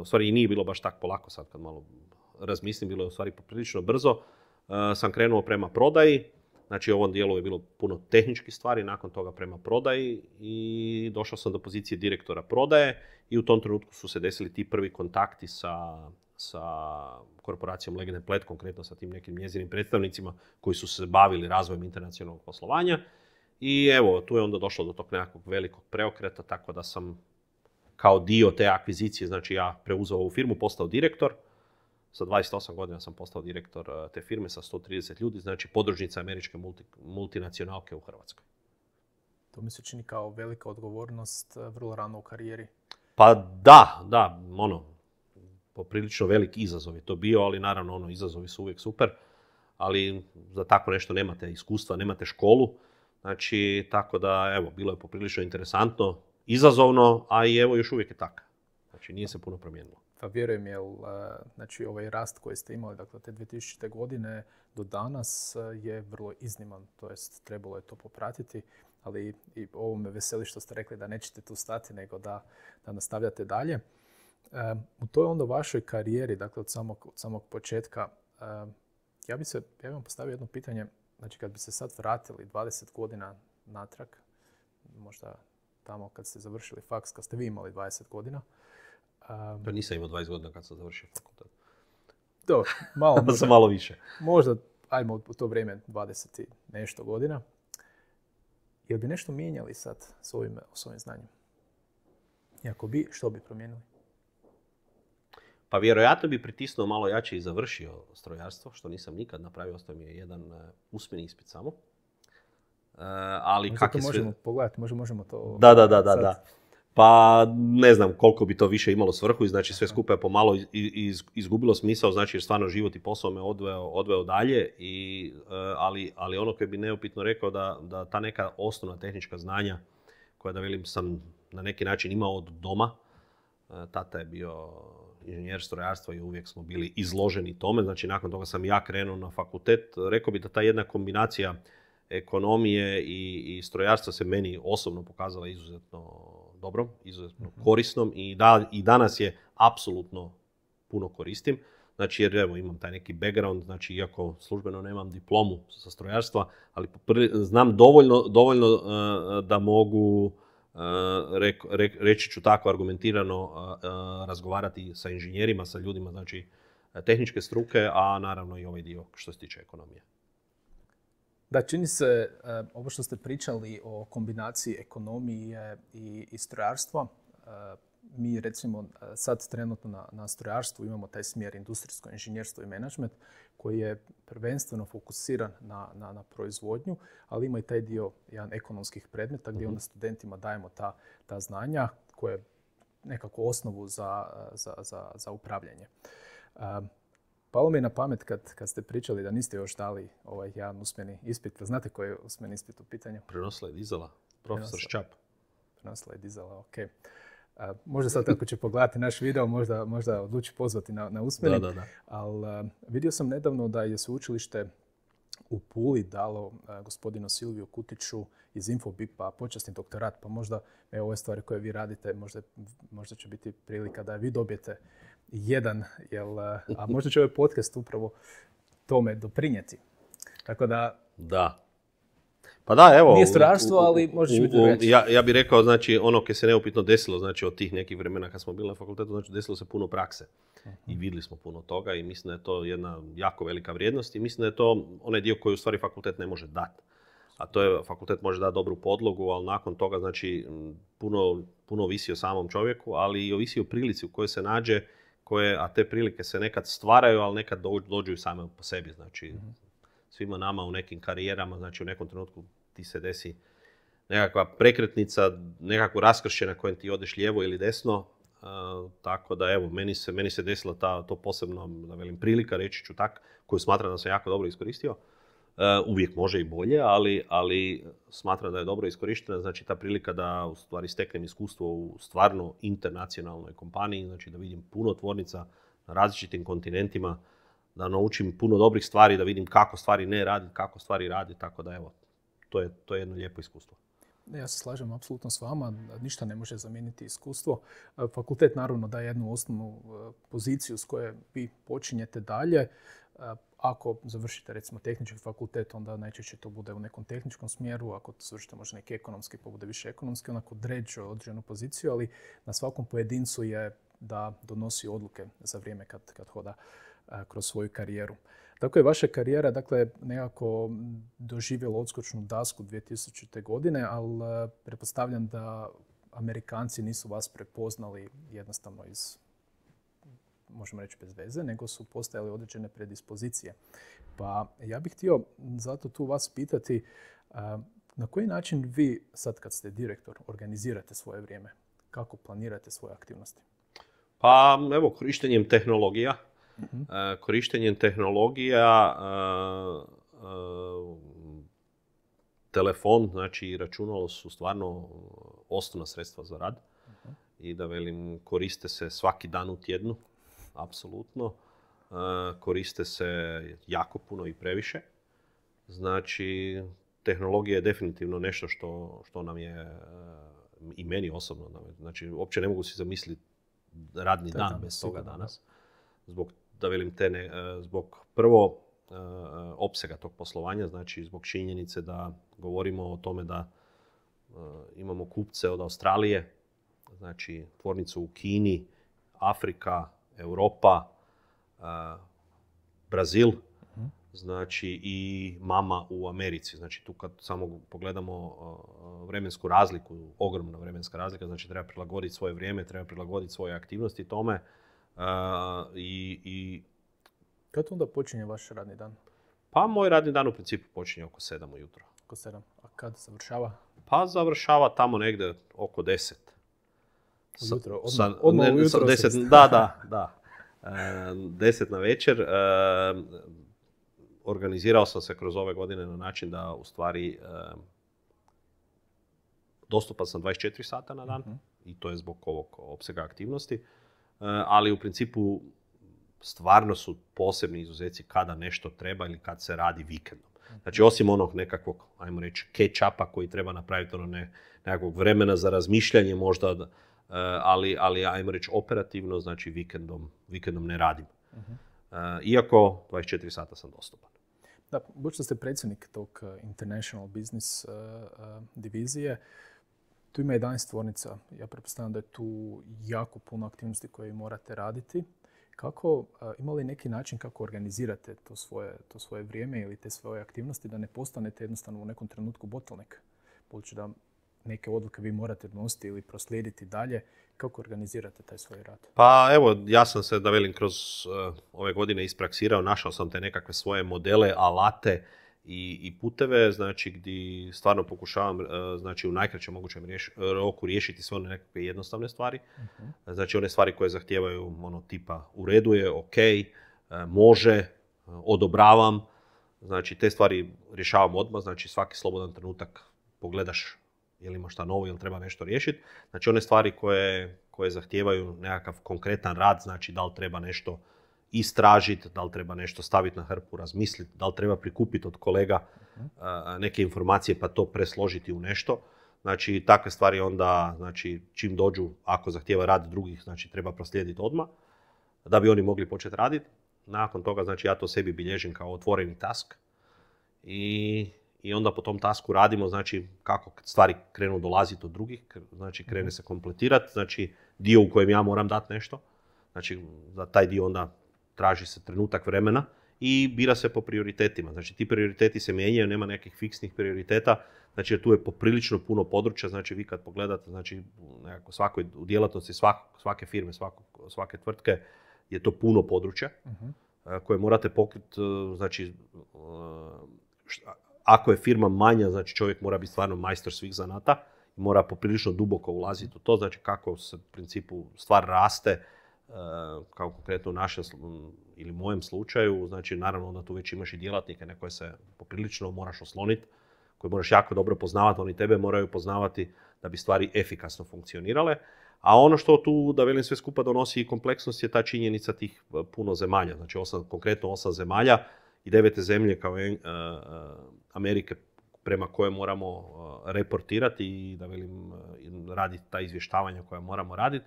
B: u stvari i nije bilo baš tako polako sad kad malo razmislim, bilo je u stvari poprilično brzo Eh, sam krenuo prema prodaji, Znači u ovom dijelu je bilo puno tehničkih stvari, nakon toga prema prodaji i došao sam do pozicije direktora prodaje i u tom trenutku su se desili ti prvi kontakti sa, sa korporacijom Legende Plet, konkretno sa tim nekim njezinim predstavnicima koji su se bavili razvojem internacionalnog poslovanja. I evo, tu je onda došlo do tog nekakvog velikog preokreta, tako da sam kao dio te akvizicije, znači ja preuzeo ovu firmu, postao direktor, sa 28 godina sam postao direktor e, te firme sa 130 ljudi, znači podružnica američke
A: multinacionalke u Hrvatskoj. To mi se čini kao velika odgovornost e, vrlo rano u karijeri.
B: Pa da, da, ono, poprilično velik izazov je to bio, ali naravno ono, izazovi su uvijek super, ali za tako nešto nemate iskustva, nemate školu, znači tako da, evo, bilo je poprilično interesantno, izazovno, a i evo još uvijek je tako. Znači nije se puno promijenilo
A: pa vjerujem je, e, znači ovaj rast koji ste imali, dakle te 2000. godine do danas e, je vrlo izniman, to jest trebalo je to popratiti, ali i ovo me veseli što ste rekli da nećete tu stati, nego da, da nastavljate dalje. E, u toj onda vašoj karijeri, dakle od samog, od samog početka, ja bi se, ja vam postavio jedno pitanje, znači kad bi se sad vratili 20 godina natrag, možda tamo kad ste završili faks, kad ste vi imali 20 godina, Um, to nisam imao 20 godina kad sam završio fakultet. To, malo možda, malo više. Možda, ajmo u to vrijeme 20 i nešto godina. Jel bi nešto mijenjali sad s ovim, s znanjem? I ako bi, što bi promijenili?
B: Pa vjerojatno bi pritisnuo malo jače i završio strojarstvo, što nisam nikad napravio. Ostao mi je jedan e, usmeni ispit samo. Uh,
A: ali kako možemo pogledati, možemo, možemo to... Da, da, da, da
B: pa ne znam koliko bi to više imalo svrhu i znači sve skupa je pomalo izgubilo smisao, znači jer stvarno život i posao me odveo, dalje, eh, ali, ono koje bi neupitno rekao da, da ta neka osnovna tehnička znanja koja da velim sam na neki način imao od doma, eh, tata je bio inženjer strojarstva i uvijek smo bili izloženi tome, znači nakon toga sam ja krenuo na fakultet, rekao bi da ta jedna kombinacija ekonomije i, i strojarstva se meni osobno pokazala izuzetno dobrom, izuzetno mhm. korisnom i, i danas je apsolutno puno koristim. Znači, jer evo, imam taj neki background, znači, iako službeno nemam diplomu sa strojarstva, ali znam dovoljno, dovoljno e, da mogu, e, reći ću tako argumentirano, e, razgovarati sa inženjerima, sa ljudima, znači, tehničke struke, a naravno i ovaj dio što se tiče ekonomije.
A: Da, čini se, eh, ovo što ste pričali o kombinaciji ekonomije i, i strojarstva, eh, mi recimo eh, sad trenutno na, strojarstvu imamo taj smjer industrijsko inženjerstvo i menadžment koji je prvenstveno fokusiran na, proizvodnju, ali ima i taj dio jedan ekonomskih predmeta gdje mhm. onda studentima dajemo ta, znanja koje je nekako osnovu za, upravljanje. Palo mi je na pamet kad, kad ste pričali da niste još dali ovaj jedan usmeni ispit. Znate koji je usmeni ispit u pitanju? Prenosla je dizala, profesor Ščap. Prenosla je dizala, ok. možda sad ako će pogledati naš video, možda, možda odluči pozvati na, na usmeni. Da, da, da. Ali vidio sam nedavno da je sveučilište u Puli dalo gospodinu Silviju Kutiću iz Infobipa počasni doktorat, pa možda evo, ove stvari koje vi radite, možda, možda će biti prilika da vi dobijete jedan, jel, a možda će ovaj podcast upravo tome doprinijeti. Tako da...
B: Da. Pa da, evo... Nije ali možeš biti ja, ja bih rekao, znači, ono koje se neupitno desilo, znači, od tih nekih vremena kad smo bili na fakultetu, znači, desilo se puno prakse. I mhm. vidjeli smo puno toga i mislim da je to jedna jako velika vrijednost i mislim da je to onaj dio koji u stvari fakultet ne može dati. A to je, fakultet može dati dobru podlogu, ali nakon toga, znači, puno, puno ovisi o samom čovjeku, ali i ovisi o prilici u kojoj se nađe koje, a te prilike se nekad stvaraju, ali nekad dođu i same po sebi. Znači, mhm. svima nama u nekim karijerama, znači u nekom trenutku ti se desi nekakva prekretnica, nekakvu raskršće na kojem ti odeš lijevo ili desno. tako da evo, meni se, meni se desila ta, to posebno, da velim, prilika, reći ću tak, koju smatram da sam jako dobro iskoristio. E, uvijek može i bolje, ali, ali smatram da je dobro iskorištena, znači ta prilika da u stvari steknem iskustvo u stvarno internacionalnoj kompaniji, znači da vidim puno tvornica na različitim kontinentima, da naučim puno dobrih stvari, da vidim kako stvari ne radi, kako stvari radi, tako da evo, to je, to je jedno lijepo iskustvo.
A: Ja se slažem apsolutno s vama, ništa ne može zamijeniti iskustvo. E, fakultet naravno daje jednu osnovnu e, poziciju s koje vi počinjete dalje. E, ako završite recimo tehnički fakultet, onda najčešće to bude u nekom tehničkom smjeru, ako to završite možda neki ekonomski, pa bude više ekonomski, onako određuje određenu poziciju, ali na svakom pojedincu je da donosi odluke za vrijeme kad, hoda e, kroz svoju karijeru. Tako je vaša karijera dakle, nekako doživjela odskočnu dasku 2000. godine, ali e, pretpostavljam da Amerikanci nisu vas prepoznali jednostavno iz možemo reći bez veze, nego su postajale određene predispozicije. Pa ja bih htio zato tu vas pitati na koji način vi sad kad ste direktor organizirate svoje vrijeme? Kako planirate svoje aktivnosti?
B: Pa evo, korištenjem tehnologija. Mhm. E, korištenjem tehnologija e, e, telefon, znači računalo su stvarno osnovna sredstva za rad. Mhm. I da velim, koriste se svaki dan u tjednu apsolutno. E, koriste se jako puno i previše. Znači, tehnologija je definitivno nešto što, što nam je e, i meni osobno, znači uopće ne mogu si zamisliti radni dan bez toga danas. Zbog, da velim te, e, zbog prvo opsega tog poslovanja, znači zbog činjenice da govorimo o tome da imamo kupce od Australije, znači tvornicu u Kini, Afrika, Europa, e, Brazil, znači i mama u Americi. Znači tu kad samo pogledamo e, vremensku razliku, ogromna vremenska razlika, znači treba prilagoditi svoje vrijeme, treba prilagoditi svoje aktivnosti tome. E, I, i...
A: Kad onda počinje vaš radni dan?
B: Pa moj radni dan u principu počinje oko 7 ujutro.
A: Oko 7. A kad završava?
B: Pa završava tamo negdje oko 10 odmah, deset, da, da, e, deset na večer. E, organizirao sam se kroz ove godine na način da u stvari e, dostupan sam 24 sata na dan mhm. i to je zbog ovog opsega aktivnosti. Ali u principu stvarno su posebni izuzeci kada nešto treba ili kad se radi vikendom. Mhm. Znači, osim onog nekakvog, ajmo reći, catch koji treba napraviti ono nekakvog vremena za razmišljanje možda Eh, ali, ali ajmo reći operativno, znači vikendom, vikendom ne radim. Uh-huh. Iako 24 sata sam dostupan.
A: Da, budući da ste predsjednik tog eh, International Business divizije, tu ima 11 tvornica. Ja pretpostavljam da je tu jako puno aktivnosti koje morate raditi. Kako, ima li neki način kako organizirate to svoje, to svoje vrijeme ili te svoje aktivnosti da ne postanete jednostavno u nekom trenutku botelnik? Budući da neke odluke vi morate donositi ili proslijediti dalje. Kako organizirate taj svoj rad?
B: Pa evo, ja sam se, da velim, kroz e, ove godine ispraksirao, našao sam te nekakve svoje modele, alate i, i puteve, znači gdje stvarno pokušavam e, znači, u najkraćem mogućem e, roku riješiti sve one nekakve jednostavne stvari. Mhm. Znači one stvari koje zahtijevaju ono tipa u redu je, ok, može, odobravam, Znači, te stvari rješavam odmah, znači svaki slobodan trenutak pogledaš ili ima šta novo, ili treba nešto riješiti. Znači one stvari koje, koje zahtijevaju nekakav konkretan rad, znači da li treba nešto istražiti, da li treba nešto staviti na hrpu, razmisliti, da li treba prikupiti od kolega neke informacije pa to presložiti u nešto. Znači, takve stvari onda, znači, čim dođu, ako zahtjeva rad drugih, znači, treba proslijediti odmah, da bi oni mogli početi raditi. Nakon toga, znači, ja to sebi bilježim kao otvoreni task i i onda po tom tasku radimo, znači kako stvari krenu dolaziti od drugih, znači krene mhm. se kompletirati, znači dio u kojem ja moram dati nešto, znači za taj dio onda traži se trenutak vremena i bira se po prioritetima. Znači ti prioriteti se mijenjaju, nema nekih fiksnih prioriteta, znači tu je poprilično puno područja, znači vi kad pogledate, znači nekako svakoj, u djelatnosti svake firme, svake tvrtke je to puno područja mhm. koje morate pokriti, e, znači e, ako je firma manja, znači čovjek mora biti stvarno majstor svih zanata, mora poprilično duboko ulaziti u to, znači kako se u principu stvar raste, e, kao konkretno u našem ili mojem slučaju, znači naravno onda tu već imaš i djelatnike na koje se poprilično moraš osloniti, koje moraš jako dobro poznavati, oni tebe moraju poznavati da bi stvari efikasno funkcionirale. A ono što tu, da velim sve skupa, donosi i kompleksnost je ta činjenica tih e, puno zemalja, znači konkretno osam zemalja, i devete zemlje kao eh, eh, Amerike prema koje moramo eh, reportirati i da velim raditi ta izvještavanja koja moramo raditi.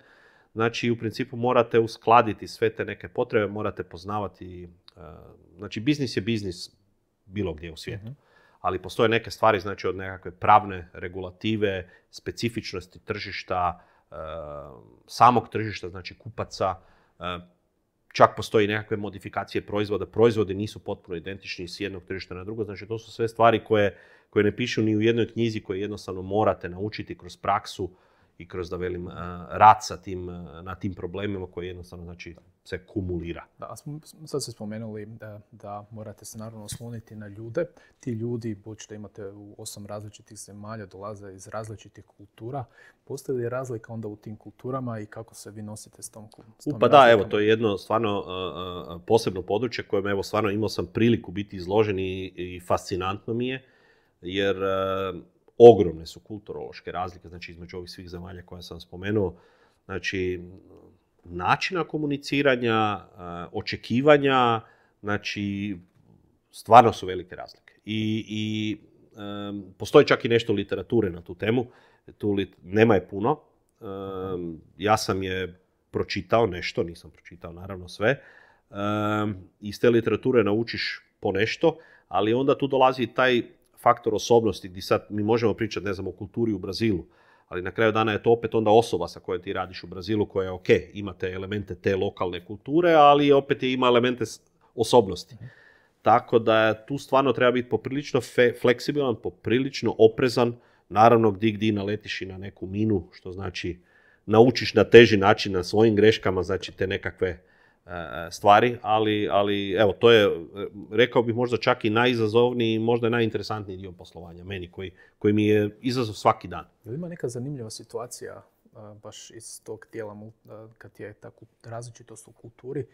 B: Znači u principu morate uskladiti sve te neke potrebe, morate poznavati, znači biznis je biznis bilo gdje u svijetu. Mhm. Ali postoje neke stvari, znači od nekakve pravne regulative, specifičnosti tržišta, samog tržišta, znači kupaca, čak postoji nekakve modifikacije proizvoda, proizvodi nisu potpuno identični s jednog tržišta na drugo, znači to su sve stvari koje, koje ne pišu ni u jednoj knjizi koje jednostavno morate naučiti kroz praksu i kroz da velim rad sa tim, na tim problemima koji jednostavno znači se kumulira. Da,
A: sad ste spomenuli da, da morate se naravno osloniti na ljude. Ti ljudi, budući da imate u osam različitih zemalja, dolaze iz različitih kultura. Postoji li razlika onda u tim kulturama i kako se vi nosite s tom kulturom? Pa da, evo, to
B: je jedno stvarno posebno područje kojem evo stvarno imao sam priliku biti izložen i, fascinantno mi je. Jer ogromne su kulturološke razlike, znači između ovih svih zemalja koje sam spomenuo. Znači, načina komuniciranja, eh, očekivanja, znači, stvarno su velike razlike. I, i postoji čak i nešto literature na tu temu, tu nema je puno. ja sam je pročitao nešto, nisam pročitao naravno sve. iz te literature naučiš ponešto, ali onda tu dolazi taj faktor osobnosti gdje sad mi možemo pričati, ne znam, o kulturi u Brazilu, ali na kraju dana je to opet onda osoba sa kojom ti radiš u Brazilu koja je ok, imate elemente te lokalne kulture, ali opet ima elemente osobnosti. Tako da tu stvarno treba biti poprilično fleksibilan, poprilično oprezan, naravno gdje gdje naletiš i na neku minu, što znači naučiš na teži način na svojim greškama, znači te nekakve E, e, stvari, ali, ali evo, to je, e, rekao bih možda čak i najizazovniji, možda najinteresantniji dio poslovanja meni, koji, koji mi je izazov svaki dan.
A: Jel ima neka zanimljiva situacija baš iz tog dijela kad je tako različitost u kulturi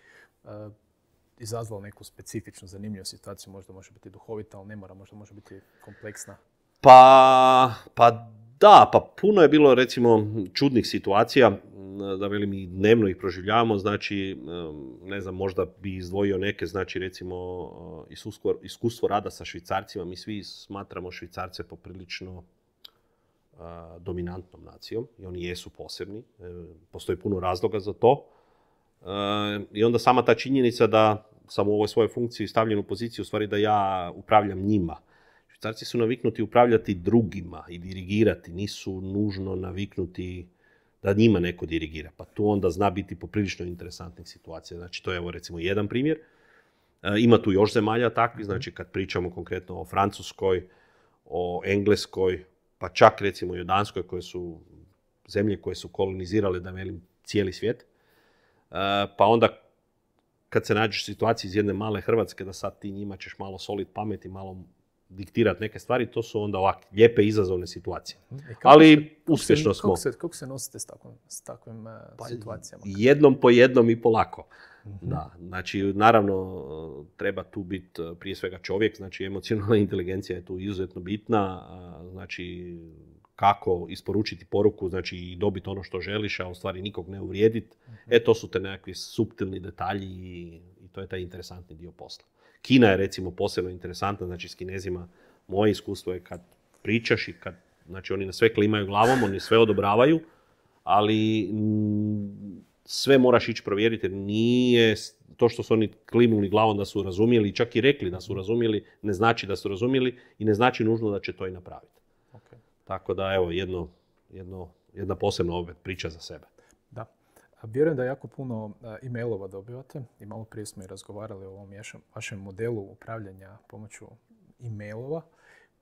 A: izazvala neku specifičnu zanimljivu situaciju, možda može biti duhovita, ali ne mora, možda može biti kompleksna?
B: Pa, pa da, pa puno je bilo recimo čudnih situacija da velim i dnevno ih proživljavamo, znači ne znam, možda bi izdvojio neke, znači recimo e, iskustvo, iskustvo rada sa švicarcima, mi svi smatramo švicarce poprilično e, dominantnom nacijom i oni jesu posebni, e, postoji puno razloga za to. I onda sama ta činjenica da sam u ovoj svojoj funkciji stavljen u poziciju, u stvari da ja upravljam njima. Švicarci su naviknuti upravljati drugima i dirigirati, nisu nužno naviknuti da njima neko dirigira. Pa tu onda zna biti poprilično interesantnih situacija. Znači, to je evo recimo jedan primjer. E, ima tu još zemalja takvih, mhm. znači kad pričamo konkretno o Francuskoj, o Engleskoj, pa čak recimo i o Danskoj koje su zemlje koje su kolonizirale, da velim, cijeli svijet. E, pa onda kad se nađeš u situaciji iz jedne male Hrvatske da sad ti njima ćeš malo solid pamet i malo diktirati neke stvari, to su onda ovakve lijepe izazovne situacije. E, Ali uspješno kako smo. Se,
A: kako se nosite s takvim, e, pa, situacijama?
B: Jednom po jednom i polako. Mhm. Da, znači naravno e, treba tu biti prije svega čovjek, znači emocionalna inteligencija je tu izuzetno bitna, znači kako isporučiti poruku, znači i dobiti ono što želiš, a u stvari nikog ne uvrijediti. Mhm. E to su te nekakvi subtilni detalji i to je taj interesantni dio posla. Kina je recimo posebno interesantna, znači s kinezima moje iskustvo je kad pričaš i kad, znači oni na sve klimaju glavom, oni sve odobravaju, ali mm, sve moraš ići provjeriti nije to što su oni klimuli glavom da su razumjeli, čak i rekli da su razumjeli, ne znači da su razumjeli i ne znači nužno da će to i napraviti. Tako da evo, jedna posebna opet priča za sebe.
A: Vjerujem da jako puno e-mailova dobivate i malo prije smo i razgovarali o ovom vašem modelu upravljanja pomoću e-mailova.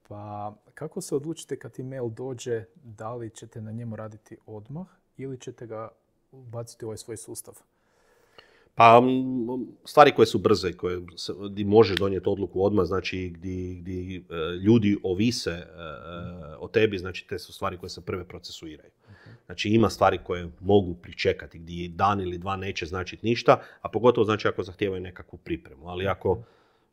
A: Pa kako se odlučite kad e-mail dođe, da li ćete na njemu raditi odmah ili ćete ga baciti u ovaj svoj sustav?
B: Pa stvari koje su brze, koje se, di možeš donijeti odluku odmah, znači gdje ljudi ovise e, e, o tebi, znači te su stvari koje se prve procesuiraju. Znači ima stvari koje mogu pričekati gdje dan ili dva neće značiti ništa, a pogotovo znači ako zahtijevaju nekakvu pripremu. Ali ako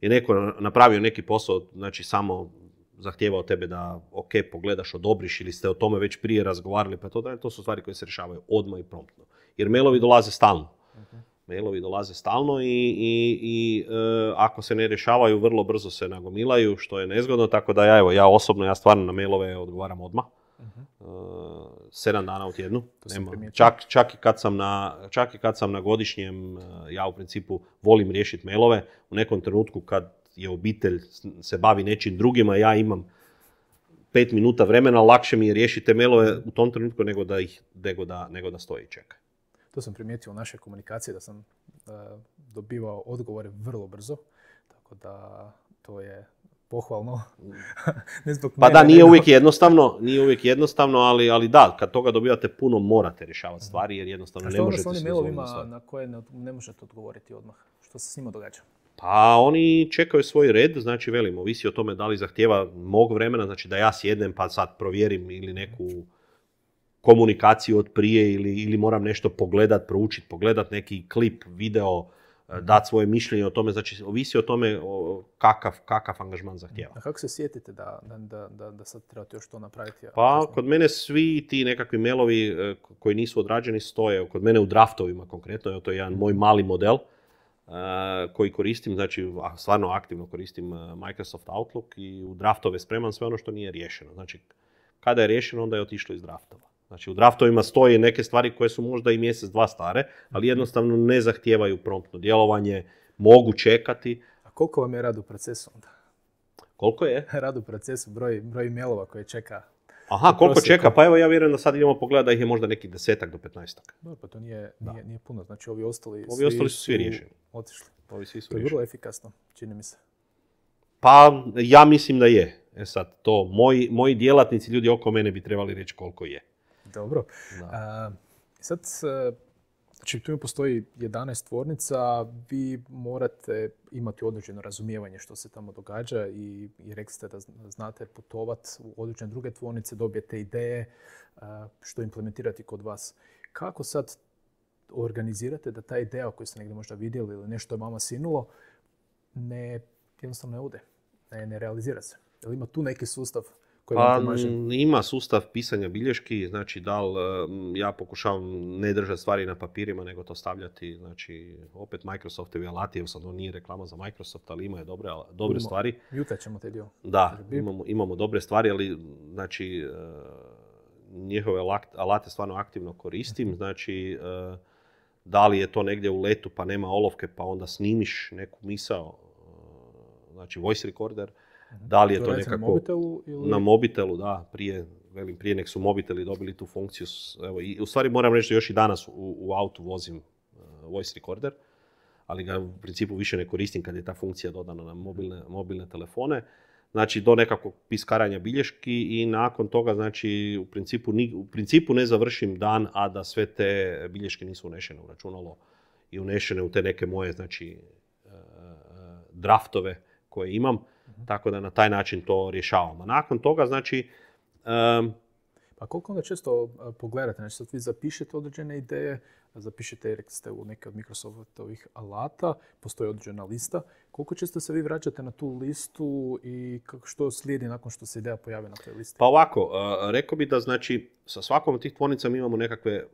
B: je neko napravio neki posao, znači samo zahtijevao tebe da ok, pogledaš, odobriš ili ste o tome već prije razgovarali, pa to, da, to su stvari koje se rješavaju odmah i promptno. Jer mailovi dolaze stalno. Mailovi dolaze stalno i, i, i e, ako se ne rješavaju, vrlo brzo se nagomilaju, što je nezgodno, tako da ja, evo, ja osobno, ja stvarno na mailove odgovaram odmah. Uh, sedam dana u tjednu. Čak, i kad sam na, čak i kad sam na godišnjem, uh, ja u principu volim riješiti mailove. U nekom trenutku kad je obitelj se bavi nečim drugima, ja imam pet minuta vremena, lakše mi je riješiti te mailove u tom trenutku nego da, ih,
A: nego da, stoji i čeka. To sam primijetio u našoj komunikaciji da sam uh, dobivao odgovore vrlo brzo, tako da to je pohvalno. Mm. ne zbog pa da, nije uvijek
B: jednostavno, nije uvijek jednostavno, ali, ali da, kad toga dobivate puno, morate rješavati mhm. stvari jer jednostavno ne možete... A
A: na koje ne, možete odgovoriti odmah? Što se s njima događa?
B: Pa oni čekaju svoj red, znači velimo ovisi o tome da li zahtjeva mog vremena, znači da ja sjednem pa sad provjerim ili neku komunikaciju od prije ili, ili moram nešto pogledat, proučit, pogledat neki klip, video, E, dati svoje mišljenje o tome, znači ovisi o tome kakav, kakav angažman zahtjeva.
A: A kako se sjetite da, da, da, da sad trebate još to napraviti?
B: Pa, kod mene svi ti nekakvi mailovi e, koji nisu odrađeni stoje, kod mene u draftovima konkretno, evo to je jedan moj mali model e, koji koristim, znači stvarno aktivno koristim Microsoft Outlook i u draftove spreman sve ono što nije riješeno. Znači, kada je riješeno, onda je otišlo iz draftova. Znači u draftovima stoje neke stvari koje su možda i mjesec, dva stare, ali mhm. jednostavno ne zahtijevaju promptno djelovanje, mogu
A: čekati. A koliko vam je rad u procesu onda? Koliko je? Rad u procesu, broj, broj mailova koje čeka. Aha, koliko čeka?
B: Pa evo ja vjerujem da sad idemo pogledati da ih je možda neki desetak do petnaestak.
A: No, pa to nije, nije, nije, puno. Znači ovi ostali, ovi svi ostali su svi riješeni. Otišli. Ovi svi su to je vrlo efikasno, čini mi se.
B: Pa ja mislim da je. E sad, to moji, moji djelatnici, ljudi oko mene bi trebali reći koliko je
A: dobro. sad, Znači, tu postoji 11 tvornica, vi morate imati određeno razumijevanje što se tamo događa i, i rekli ste da znate putovati u određene druge tvornice, dobijete ideje što implementirati kod vas. Kako sad organizirate da ta ideja koju ste negdje možda vidjeli ili nešto je vama sinulo, ne, jednostavno ne ode, ne, ne realizira se? Jel ima tu neki sustav koji pa,
B: Ima sustav pisanja bilješki, znači da ja pokušavam ne držati stvari na papirima, nego to stavljati, znači opet je alati, evo sad on nije reklama za Microsoft, ali je dobre, dobre stvari. Jutra ćemo te dio. Da, imamo, imamo dobre stvari, ali znači e, njihove alate stvarno aktivno koristim, mhm. znači e, da li je to negdje u letu pa nema olovke pa onda snimiš neku misao, e, znači voice recorder, da li je to nekako... Na mobitelu? Ili... Na mobitelu, da. Prije, velim, prije nek su mobiteli dobili tu funkciju. Evo, i, u stvari moram reći da još i danas u, u autu vozim eh, voice recorder, ali ga u principu više ne koristim kad je ta funkcija dodana na mobilne, mobilne telefone. Znači, do nekakvog piskaranja bilješki i nakon toga, znači, u principu, ni, u principu ne završim dan, a da sve te bilješke nisu unešene u računalo i unešene u te neke moje, znači, eh, eh, draftove koje imam Mhm. Tako da na taj način to rješavamo. Nakon toga, znači...
A: pa koliko onda često e, pogledate, znači sad vi zapišete određene ideje, zapišete jer ste u neke od Microsoftovih alata, postoji određena lista. Koliko često se vi vraćate na tu listu i što slijedi nakon što se ideja pojavi na
B: toj listi? Pa ovako, e, rekao bi da znači sa svakom od tih tvornica mi imamo nekakve e,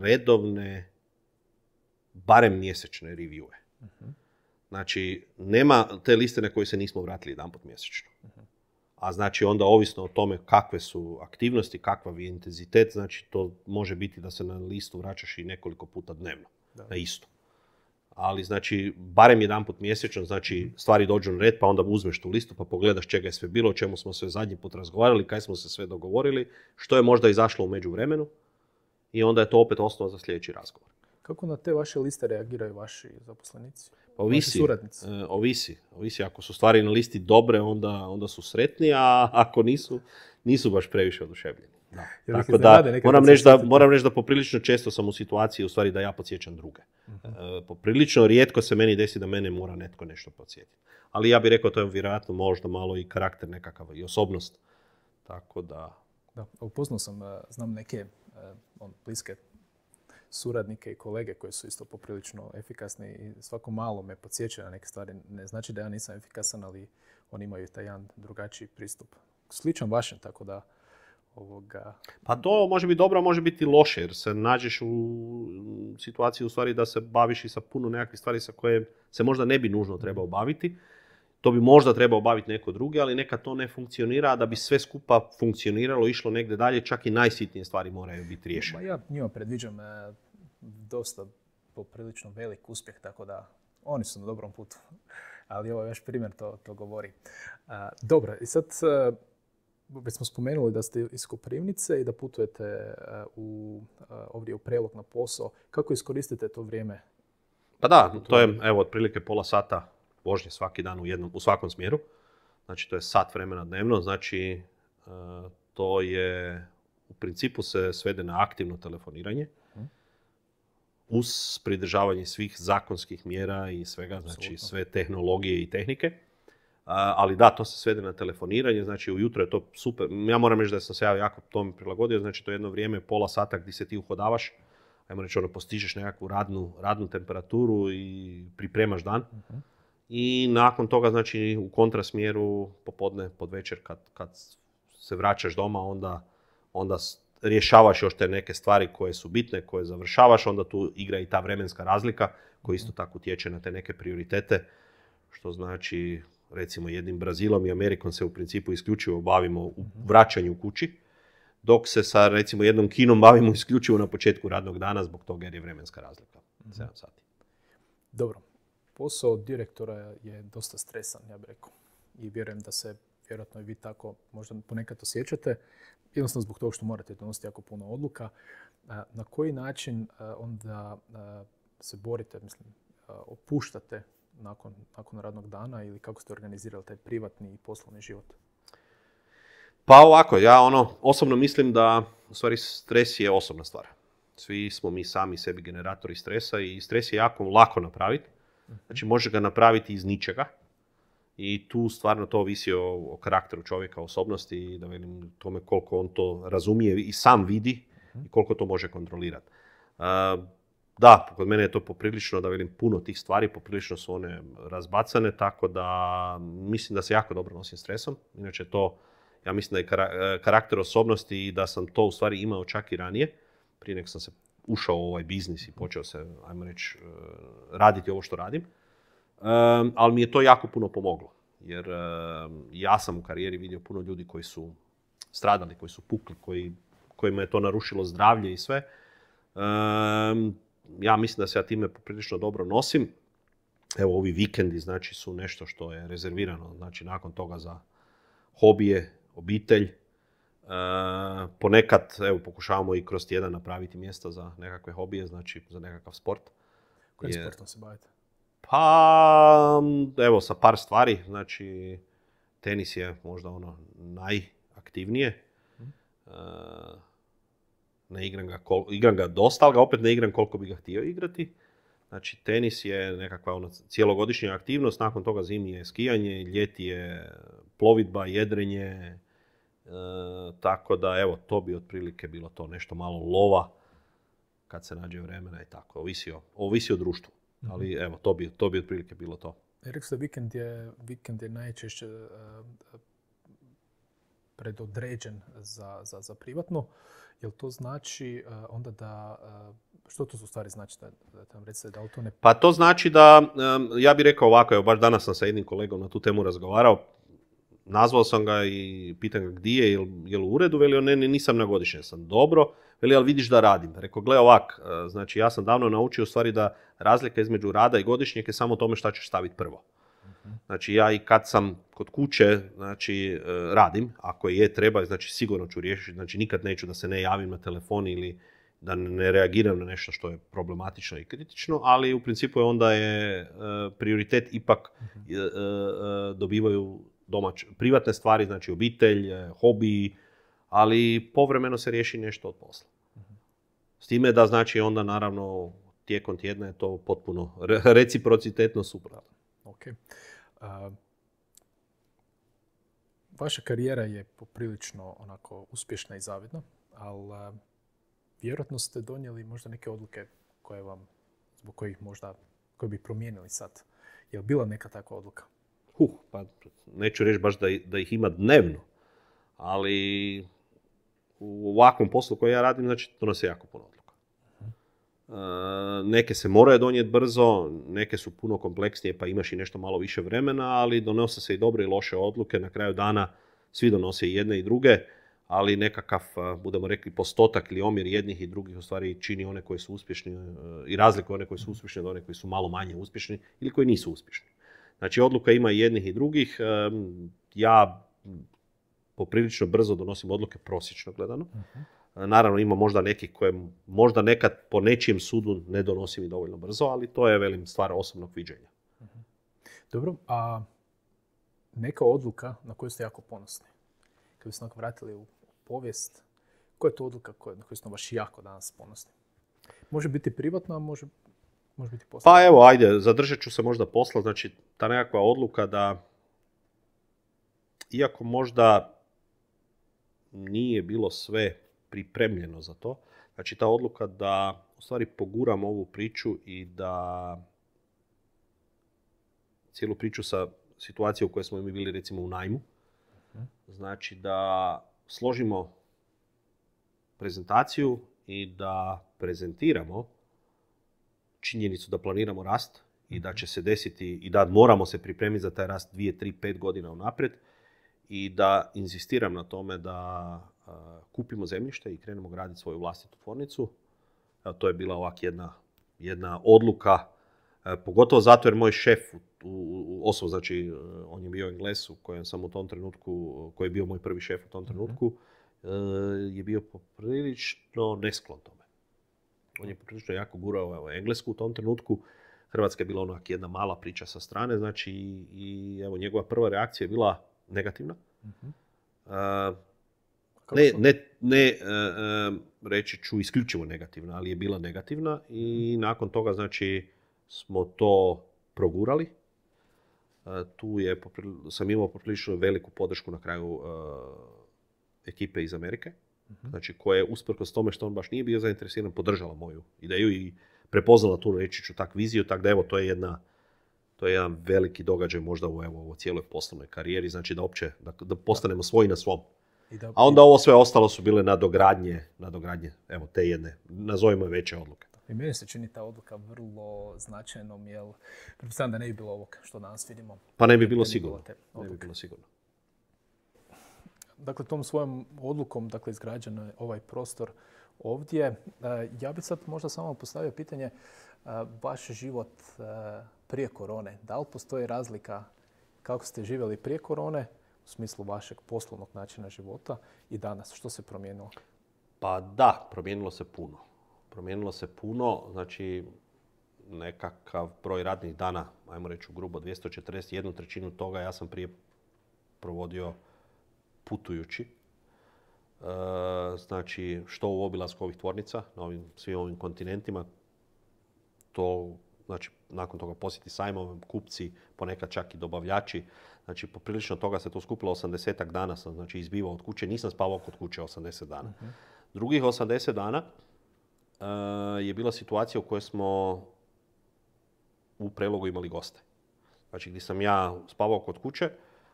B: redovne, barem mjesečne reviewe. Mhm. Znači, nema te liste na koje se nismo vratili jedanput mjesečno. A znači onda ovisno o tome kakve su aktivnosti, kakav je intenzitet, znači to može biti da se na listu vraćaš i nekoliko puta dnevno na isto. Ali znači, barem jedanput mjesečno, znači mhm. stvari dođu na red pa onda uzmeš tu listu pa pogledaš čega je sve bilo, o čemu smo sve zadnji put razgovarali, kaj smo se sve dogovorili, što je možda izašlo u međuvremenu i onda je to opet osnova za sljedeći razgovor.
A: Kako na te vaše liste reagiraju vaši zaposlenici? Pa ovisi,
B: e, ovisi, ovisi. Ako su stvari na listi dobre, onda, onda su sretni, a ako nisu, nisu baš previše oduševljeni. Tako da, moram reći da, moram reći da poprilično često sam u situaciji u stvari da ja podsjećam druge. Mhm. E, poprilično rijetko se meni desi da mene mora netko nešto podsjetiti. Ali ja bih rekao to je vjerojatno možda malo i karakter nekakav i osobnost. Tako
A: da... Da, upoznao sam, e, znam neke ono, bliske suradnike i kolege koji su isto poprilično efikasni i svako malo me podsjeća na neke stvari. Ne znači da ja nisam efikasan, ali oni imaju taj jedan drugačiji pristup. Sličan vašem, tako da ovoga...
B: Pa to može biti dobro, može biti loše, jer se nađeš u situaciji u stvari da se baviš i sa puno nekakvih stvari sa koje se možda ne bi nužno trebao baviti to bi možda trebao baviti neko drugi, ali neka to ne funkcionira, a da bi sve skupa funkcioniralo, išlo negdje dalje, čak i najsitnije stvari moraju biti riješene.
A: Pa ja njima predviđam e, dosta poprilično velik uspjeh, tako da oni su na dobrom putu. Ali ovo je još primjer to, to govori. E, dobro, i sad e, već smo spomenuli da ste iz Koprivnice i da putujete u, ovdje u Prelog na posao. Kako iskoristite to vrijeme?
B: Pa da, to je evo otprilike pola sata vožnje svaki dan u, jednom, u svakom smjeru. Znači to je sat vremena dnevno, znači e, to je u principu se svede na aktivno telefoniranje mhm. uz pridržavanje svih zakonskih mjera i svega, znači sve tehnologije i tehnike. E, ali da, to se svede na telefoniranje, znači ujutro je to super. Ja moram reći da sam se ja jako tome prilagodio, znači to je jedno vrijeme, pola sata gdje se ti uhodavaš, ajmo reći ono, postižeš nekakvu radnu, radnu temperaturu i pripremaš dan. Mhm i nakon toga znači u kontrasmjeru popodne, podvečer, kad, kad se vraćaš doma onda, onda rješavaš još te neke stvari koje su bitne, koje završavaš, onda tu igra i ta vremenska razlika koja isto mhm. tako utječe na te neke prioritete, što znači recimo jednim Brazilom i Amerikom se u principu isključivo bavimo u mhm. vraćanju kući, dok se sa recimo jednom kinom bavimo isključivo na početku radnog dana zbog toga jer je vremenska razlika,
A: 7 mhm. sati. Dobro, Posao direktora je dosta stresan, ja bih rekao. I vjerujem da se vjerojatno i vi tako možda ponekad osjećate, jednostavno zbog toga što morate donositi jako puno odluka. Na koji način onda se borite, mislim, opuštate nakon, nakon radnog dana ili kako ste organizirali taj privatni i poslovni život?
B: Pa ovako, ja ono, osobno mislim da, u stvari, stres je osobna stvar. Svi smo mi sami sebi generatori stresa i stres je jako lako napraviti Znači može ga napraviti iz ničega i tu stvarno to ovisi o, karakteru čovjeka, osobnosti i da velim tome koliko on to razumije i sam vidi i koliko to može kontrolirati. E, da, kod mene je to poprilično, da velim, puno tih stvari, poprilično su one razbacane, tako da mislim da se jako dobro nosim stresom. Inače to, ja mislim da je e, karakter osobnosti i da sam to u stvari imao čak i ranije, prije nego sam se ušao u ovaj biznis i počeo se, ajmo reći, e, raditi ovo što radim. Ali mi je to jako puno pomoglo. Jer ja sam u karijeri vidio puno ljudi koji su stradali, koji su pukli, kojima je to narušilo zdravlje i sve. Ja mislim da se ja time prilično dobro nosim. Evo, ovi vikendi znači su nešto što je rezervirano znači nakon toga za hobije, obitelj, ponekad evo, pokušavamo i kroz tjedan napraviti mjesta za nekakve hobije, znači za nekakav sport. Koji se bavite? Pa, evo, sa par stvari. Znači, tenis je možda ono najaktivnije. Mhm. E, ne igram ga, igram ga dosta, ali ga opet ne igram koliko bi ga htio igrati. Znači, tenis je nekakva ono, cijelogodišnja aktivnost, nakon toga zimi je skijanje, ljeti je plovidba, jedrenje, E, tako da evo, to bi otprilike bilo to nešto malo lova kad se nađe vremena i tako. Ovisi o, o društvu. Mhm. Ali evo, to bi, to bi otprilike bilo to.
A: Rekli ste, vikend je, vikend je najčešće e, predodređen za, za, za privatno. Jel to znači e, onda da, što to u stvari znači da, da, da ne...
B: Pa to znači da, ja bih rekao ovako, evo baš danas sam sa jednim kolegom na tu temu razgovarao, nazvao sam ga i pitan ga gdje je, li u uredu, veli ne, nisam na godišnje, sam dobro, veli ali vidiš da radim. Rekao, gle ovak, e, znači ja sam davno naučio stvari da razlika između rada i godišnjeg je samo tome šta ćeš staviti prvo. Mhm. Znači ja i kad sam kod kuće, znači e, radim, ako je treba, znači sigurno ću riješiti, znači nikad neću da se ne javim na telefon ili da ne reagiram na nešto što je problematično i kritično, ali u principu je onda je e, prioritet ipak mhm. dobivaju domać, privatne stvari, znači obitelj, e, hobi, ali povremeno se riješi nešto od posla. S time da znači onda naravno tijekom tjedna je to potpuno reciprocitetno suprotno.
A: Ok. vaša karijera je poprilično onako uspješna i zavidna, ali vjerojatno ste donijeli možda neke odluke koje vam, zbog kojih možda, koje bi promijenili sad. Je li bila neka takva odluka?
B: huh, pa neću reći baš da, da ih ima dnevno, ali u ovakvom poslu koji ja radim, znači to nas jako puno odluka. Mhm. E, neke se moraju donijeti brzo, neke su puno kompleksnije pa imaš i nešto malo više vremena, ali donose se i dobre i loše odluke. Na kraju dana svi donose i jedne i druge, ali nekakav, e, budemo rekli, postotak ili omjer jednih i drugih u stvari čini one koji su uspješni e, i razlikuje one koji su uspješni od one koji su malo manje uspješni ili koji nisu uspješni. Znači odluka ima i jednih i drugih. Ja poprilično brzo donosim odluke prosječno gledano. Mhm. Naravno ima možda nekih koje možda nekad po nečijem sudu ne donosim i dovoljno brzo, ali to je velim stvar osobnog viđenja. Mhm.
A: Dobro, a neka odluka na koju ste jako ponosni. Kad bi se vratili u povijest, koja je to odluka na koju smo baš jako danas ponosni? Može biti privatna, a može Može biti posla. Pa evo,
B: ajde, zadržat ću se možda posla, znači ta nekakva odluka da, iako možda nije bilo sve pripremljeno za to, znači ta odluka da u stvari poguram ovu priču i da cijelu priču sa situacijom u kojoj smo mi bili recimo u najmu. Mhm. Znači da složimo prezentaciju i da prezentiramo činjenicu da planiramo rast i da mhm. će se desiti i da moramo se pripremiti za taj rast 2, 3, 5 godina unaprijed i da inzistiram na tome da kupimo zemljište i krenemo graditi svoju vlastitu tvornicu. To je bila ovak jedna, jedna odluka, e, pogotovo zato jer moj šef u, znači e, on je bio Engles u kojem sam u tom trenutku, koji je bio moj prvi šef u tom mhm. trenutku, e, je bio poprilično nesklon tome. On je poprilično jako gurao Englesku u tom trenutku. Hrvatska je bila onak jedna mala priča sa strane, znači i, evo njegova prva reakcija je bila negativna. Mhm. ne, ne, ne e, reći ću isključivo negativna, ali je bila negativna i mhm. nakon toga znači smo to progurali. E, tu je, sam imao poprilično veliku podršku na kraju e, ekipe iz Amerike. Mhm. znači koja je usprkos tome što on baš nije bio zainteresiran, podržala moju ideju i prepoznala tu reći ću tak viziju, tako da evo to je jedna to je jedan veliki događaj možda u evo, u cijeloj poslovnoj karijeri, znači da opće, da, da postanemo svoji na svom. da, A onda ovo sve ostalo su bile nadogradnje, nadogradnje evo, te jedne, nazovimo je veće odluke.
A: I meni se čini ta odluka vrlo značajnom, jer pretpostavljam da ne bi bilo ovog što danas vidimo. Pa ne bi bilo ne sigurno. ne bi bilo sigurno dakle, tom svojom odlukom dakle, izgrađen je ovaj prostor ovdje. E, ja bih sad možda samo postavio pitanje, e, vaš život e, prije korone, da li postoji razlika kako ste živjeli prije korone u smislu vašeg poslovnog načina života i danas? Što se promijenilo?
B: Pa da, promijenilo se puno. Promijenilo se puno, znači nekakav broj radnih dana, ajmo reći u grubo 241 trećinu toga ja sam prije provodio putujući. E, znači, što u obilasku ovih tvornica na ovim, svim ovim kontinentima, to, znači, nakon toga posjeti sajmove, kupci, ponekad čak i dobavljači. Znači, poprilično toga se to skupilo 80 dana sam, znači, izbivao od kuće. Nisam spavao kod kuće 80 dana. Mhm. Drugih 80 dana e, je bila situacija u kojoj smo u prelogu imali goste. Znači, gdje sam ja spavao kod kuće,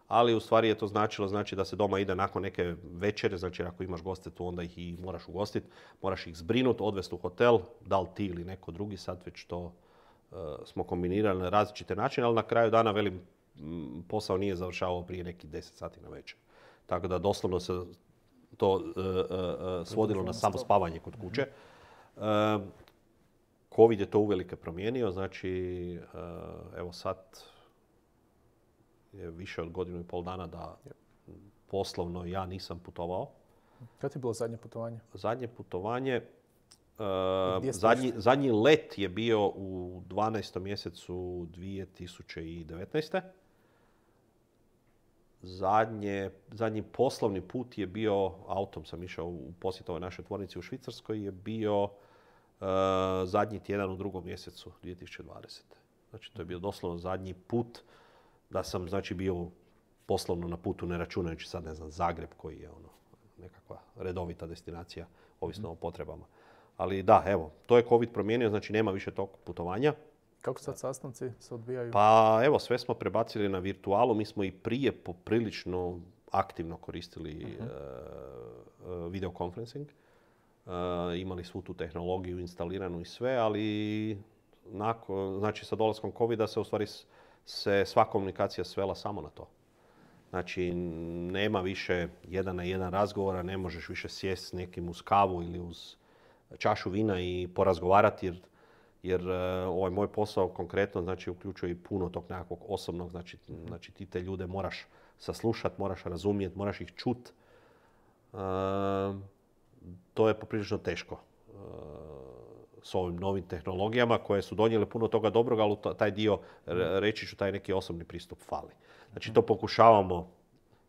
B: ali u stvari je to značilo znači da se doma ide nakon neke večere, znači ako imaš goste tu onda ih i moraš ugostiti. moraš ih zbrinuti, odvesti u hotel, da li ti ili neko drugi, sad već to eh, smo kombinirali na različite načine, ali na kraju dana, velim, mm, posao nije završavao prije nekih 10 sati na večer. Tako da doslovno se to eh, eh, svodilo na samo spavanje kod kuće. Covid je to uvelike promijenio, znači evo sad više od godinu i pol dana da poslovno ja nisam putovao.
A: kada je bilo zadnje putovanje?
B: Zadnje putovanje, e, zadnji, let je bio u 12. mjesecu 2019. Zadnje, zadnji poslovni put je bio, autom sam išao u posjet ovoj našoj tvornici u Švicarskoj, je bio e, zadnji tjedan u drugom mjesecu 2020. Znači to je bio doslovno zadnji put da sam znači bio poslovno na putu, ne računajući sad, ne znam, Zagreb koji je ono nekakva redovita destinacija, ovisno mhm. o potrebama. Ali da, evo, to je COVID promijenio, znači nema više tog putovanja.
A: Kako sad sastanci se odvijaju? Pa
B: evo, sve smo prebacili na virtualu. Mi smo i prije poprilično aktivno koristili uh video conferencing. E, imali svu tu tehnologiju instaliranu i sve, ali nakon, znači sa dolaskom covid se u stvari se sva komunikacija svela samo na to. Znači, nema više jedan na jedan razgovora, ne možeš više sjesti s nekim uz kavu ili uz čašu vina i porazgovarati jer, jer e, ovaj moj posao konkretno znači, uključuje i puno tog nekakvog osobnog. Znači, znači ti te ljude moraš saslušati, moraš razumjet, moraš ih čut. E, to je poprilično teško. E, s ovim novim tehnologijama koje su donijele puno toga dobroga, ali taj dio, mm. reći ću, taj neki osobni pristup fali. Znači to pokušavamo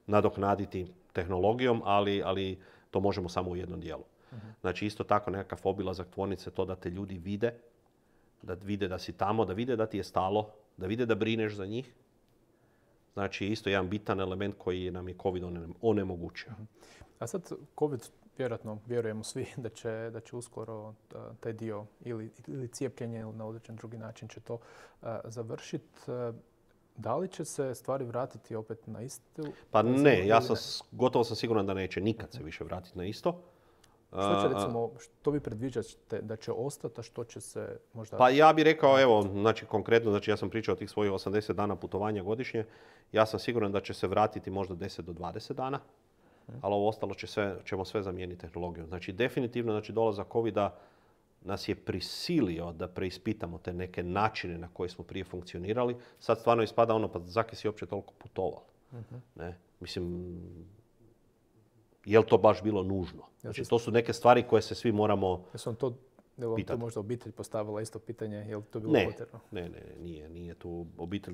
B: nadoknaditi tehnologijom, ali, ali to možemo samo u jednom dijelu. Mhm. Znači isto tako nekakav obilazak tvornice, to da te ljudi vide, da vide da si tamo, da vide da ti je stalo, da vide da brineš za njih. Znači isto jedan bitan element koji nam je COVID onemogućio.
A: Mhm. A sad COVID vjerojatno vjerujemo svi da će, da će uskoro eh, taj dio ili, ili cijepljenje ili na određen drugi način će to eh, završiti. Eh, da li će se stvari vratiti opet na isto. Pa ne, ja sam,
B: gotovo sam siguran da neće nikad se više vratiti na isto. Što će recimo,
A: što vi predviđate da će ostati, a što će se možda... Pa ja bih rekao,
B: evo, znači konkretno, znači ja sam pričao o tih svojih 80 dana putovanja godišnje, ja sam siguran da će se vratiti možda 10 do 20 dana ali ovo ostalo će sve, ćemo sve zamijeniti tehnologijom. Znači definitivno znači, dolazak covid nas je prisilio da preispitamo te neke načine na koje smo prije funkcionirali. Sad stvarno ispada ono, pa zaki si uopće toliko putoval? Ne? Mislim, je li to baš bilo nužno? Znači, to su neke stvari koje se svi moramo...
A: Jesu to da vam tu možda obitelj postavila isto pitanje, je li to bilo ne, potrebno?
B: Ne, ne, nije, nije tu obitelj,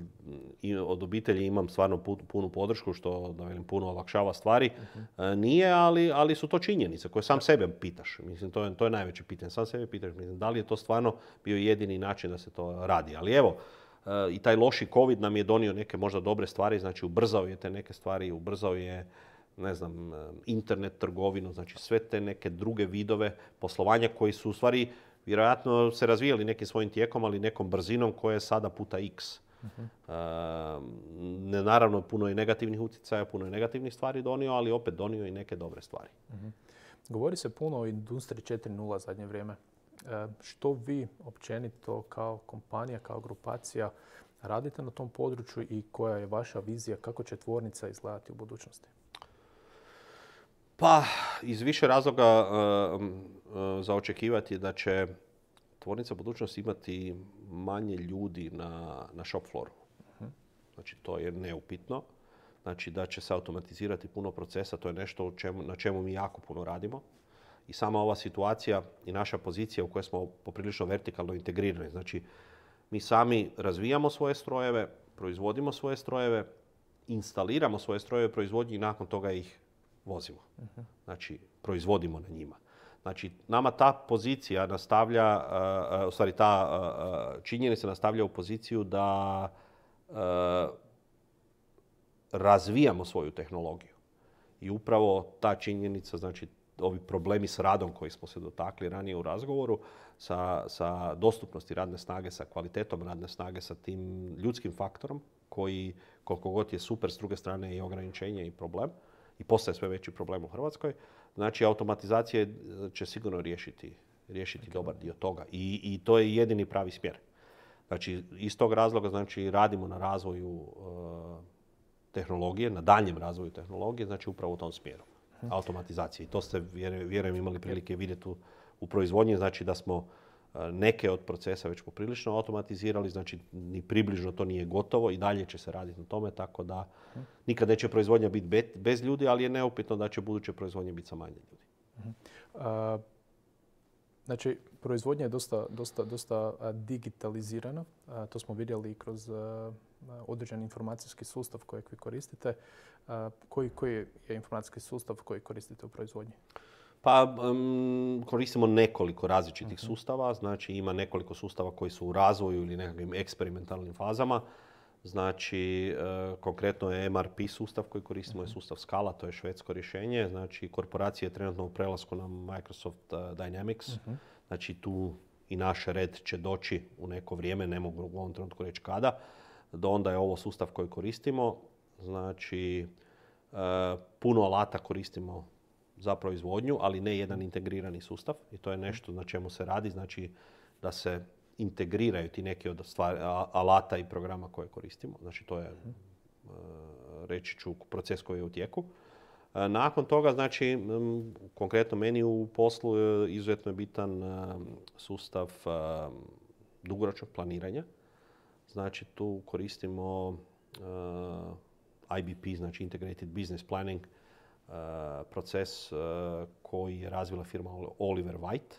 B: od obitelji imam stvarno punu podršku što da velim, puno olakšava stvari. Mhm. E, nije, ali, ali su to činjenice koje sam sebe pitaš. Mislim, to je, to je najveće pitanje. Sam sebe pitaš, mislim, da li je to stvarno bio jedini način da se to radi. Ali evo, e, i taj loši COVID nam je donio neke možda dobre stvari, znači ubrzao je te neke stvari, ubrzao je ne znam, internet trgovinu, znači sve te neke druge vidove poslovanja koji su u stvari vjerojatno se razvijali nekim svojim tijekom, ali nekom brzinom koja je sada puta x. Ne, naravno, puno je negativnih utjecaja, puno je negativnih stvari donio, ali opet donio i neke dobre
A: stvari. Mhm. Govori se puno o industriji 4.0 zadnje vrijeme. što vi općenito kao kompanija, kao grupacija radite na tom području i koja je vaša vizija kako će tvornica izgledati u budućnosti?
B: Pa, iz više razloga eh, eh, za očekivati da će tvornica budućnosti imati manje ljudi na, na shop floru. Mhm. Znači, to je neupitno. Znači, da će se automatizirati puno procesa, to je nešto na čemu mi jako puno radimo. I sama ova situacija i naša pozicija u kojoj smo poprilično vertikalno integrirani. Znači, mi sami razvijamo svoje strojeve, proizvodimo svoje strojeve, instaliramo svoje strojeve proizvodnje i nakon toga ih vozimo. Znači, proizvodimo na njima. Znači, nama ta pozicija nastavlja, e, e, u stvari ta e, činjenica nastavlja u poziciju da razvijamo svoju tehnologiju. I upravo ta činjenica, znači ovi problemi s radom koji smo se dotakli ranije u razgovoru, sa, sa dostupnosti radne snage, sa kvalitetom radne snage, sa tim ljudskim faktorom koji koliko god je super, s druge strane je i ograničenje i problem, i postaje sve veći problem u Hrvatskoj. Znači, automatizacija će sigurno riješiti, riješiti dobar dio toga I, i to je jedini pravi smjer. Znači, iz tog razloga znači, radimo na razvoju e, tehnologije, na daljem razvoju tehnologije, znači upravo u tom smjeru, automatizacije. I to ste, vjerujem, imali prilike vidjeti u, u proizvodnji, znači da smo neke od procesa već poprilično automatizirali, znači ni približno to nije gotovo i dalje će se raditi na tome, tako da nikad neće proizvodnja biti bez ljudi, ali je neupitno da će buduće proizvodnje biti sa manje ljudi.
A: Mhm. znači, proizvodnja je dosta, dosta, digitalizirana. to smo vidjeli i kroz određeni određen informacijski sustav kojeg vi koristite. Koji, koji je informacijski sustav koji koristite u proizvodnji?
B: Pa koristimo nekoliko različitih mhm. sustava, znači ima nekoliko sustava koji su u razvoju ili nekakvim eksperimentalnim fazama. Znači, e, konkretno je MRP sustav koji koristimo, je mhm. sustav Scala, to je švedsko rješenje. Znači, korporacija je trenutno u prelasku na Microsoft e, Dynamics. Mhm. Znači, tu i naš red će doći u neko vrijeme, ne mogu u ovom trenutku reći kada. Do onda je ovo sustav koji koristimo. Znači, e, puno alata koristimo za proizvodnju, ali ne jedan mhm. integrirani sustav i to je nešto na čemu se radi, znači da se integriraju ti neki od alata i programa koje koristimo. Znači to je, mhm. e, reći ću, proces koji je u tijeku. E, nakon toga, znači, konkretno meni u poslu izuzetno je bitan e, sustav dugoročnog planiranja. Znači tu koristimo IBP, znači Integrated Business Planning, Eh, proces eh, koji je razvila firma Oliver White.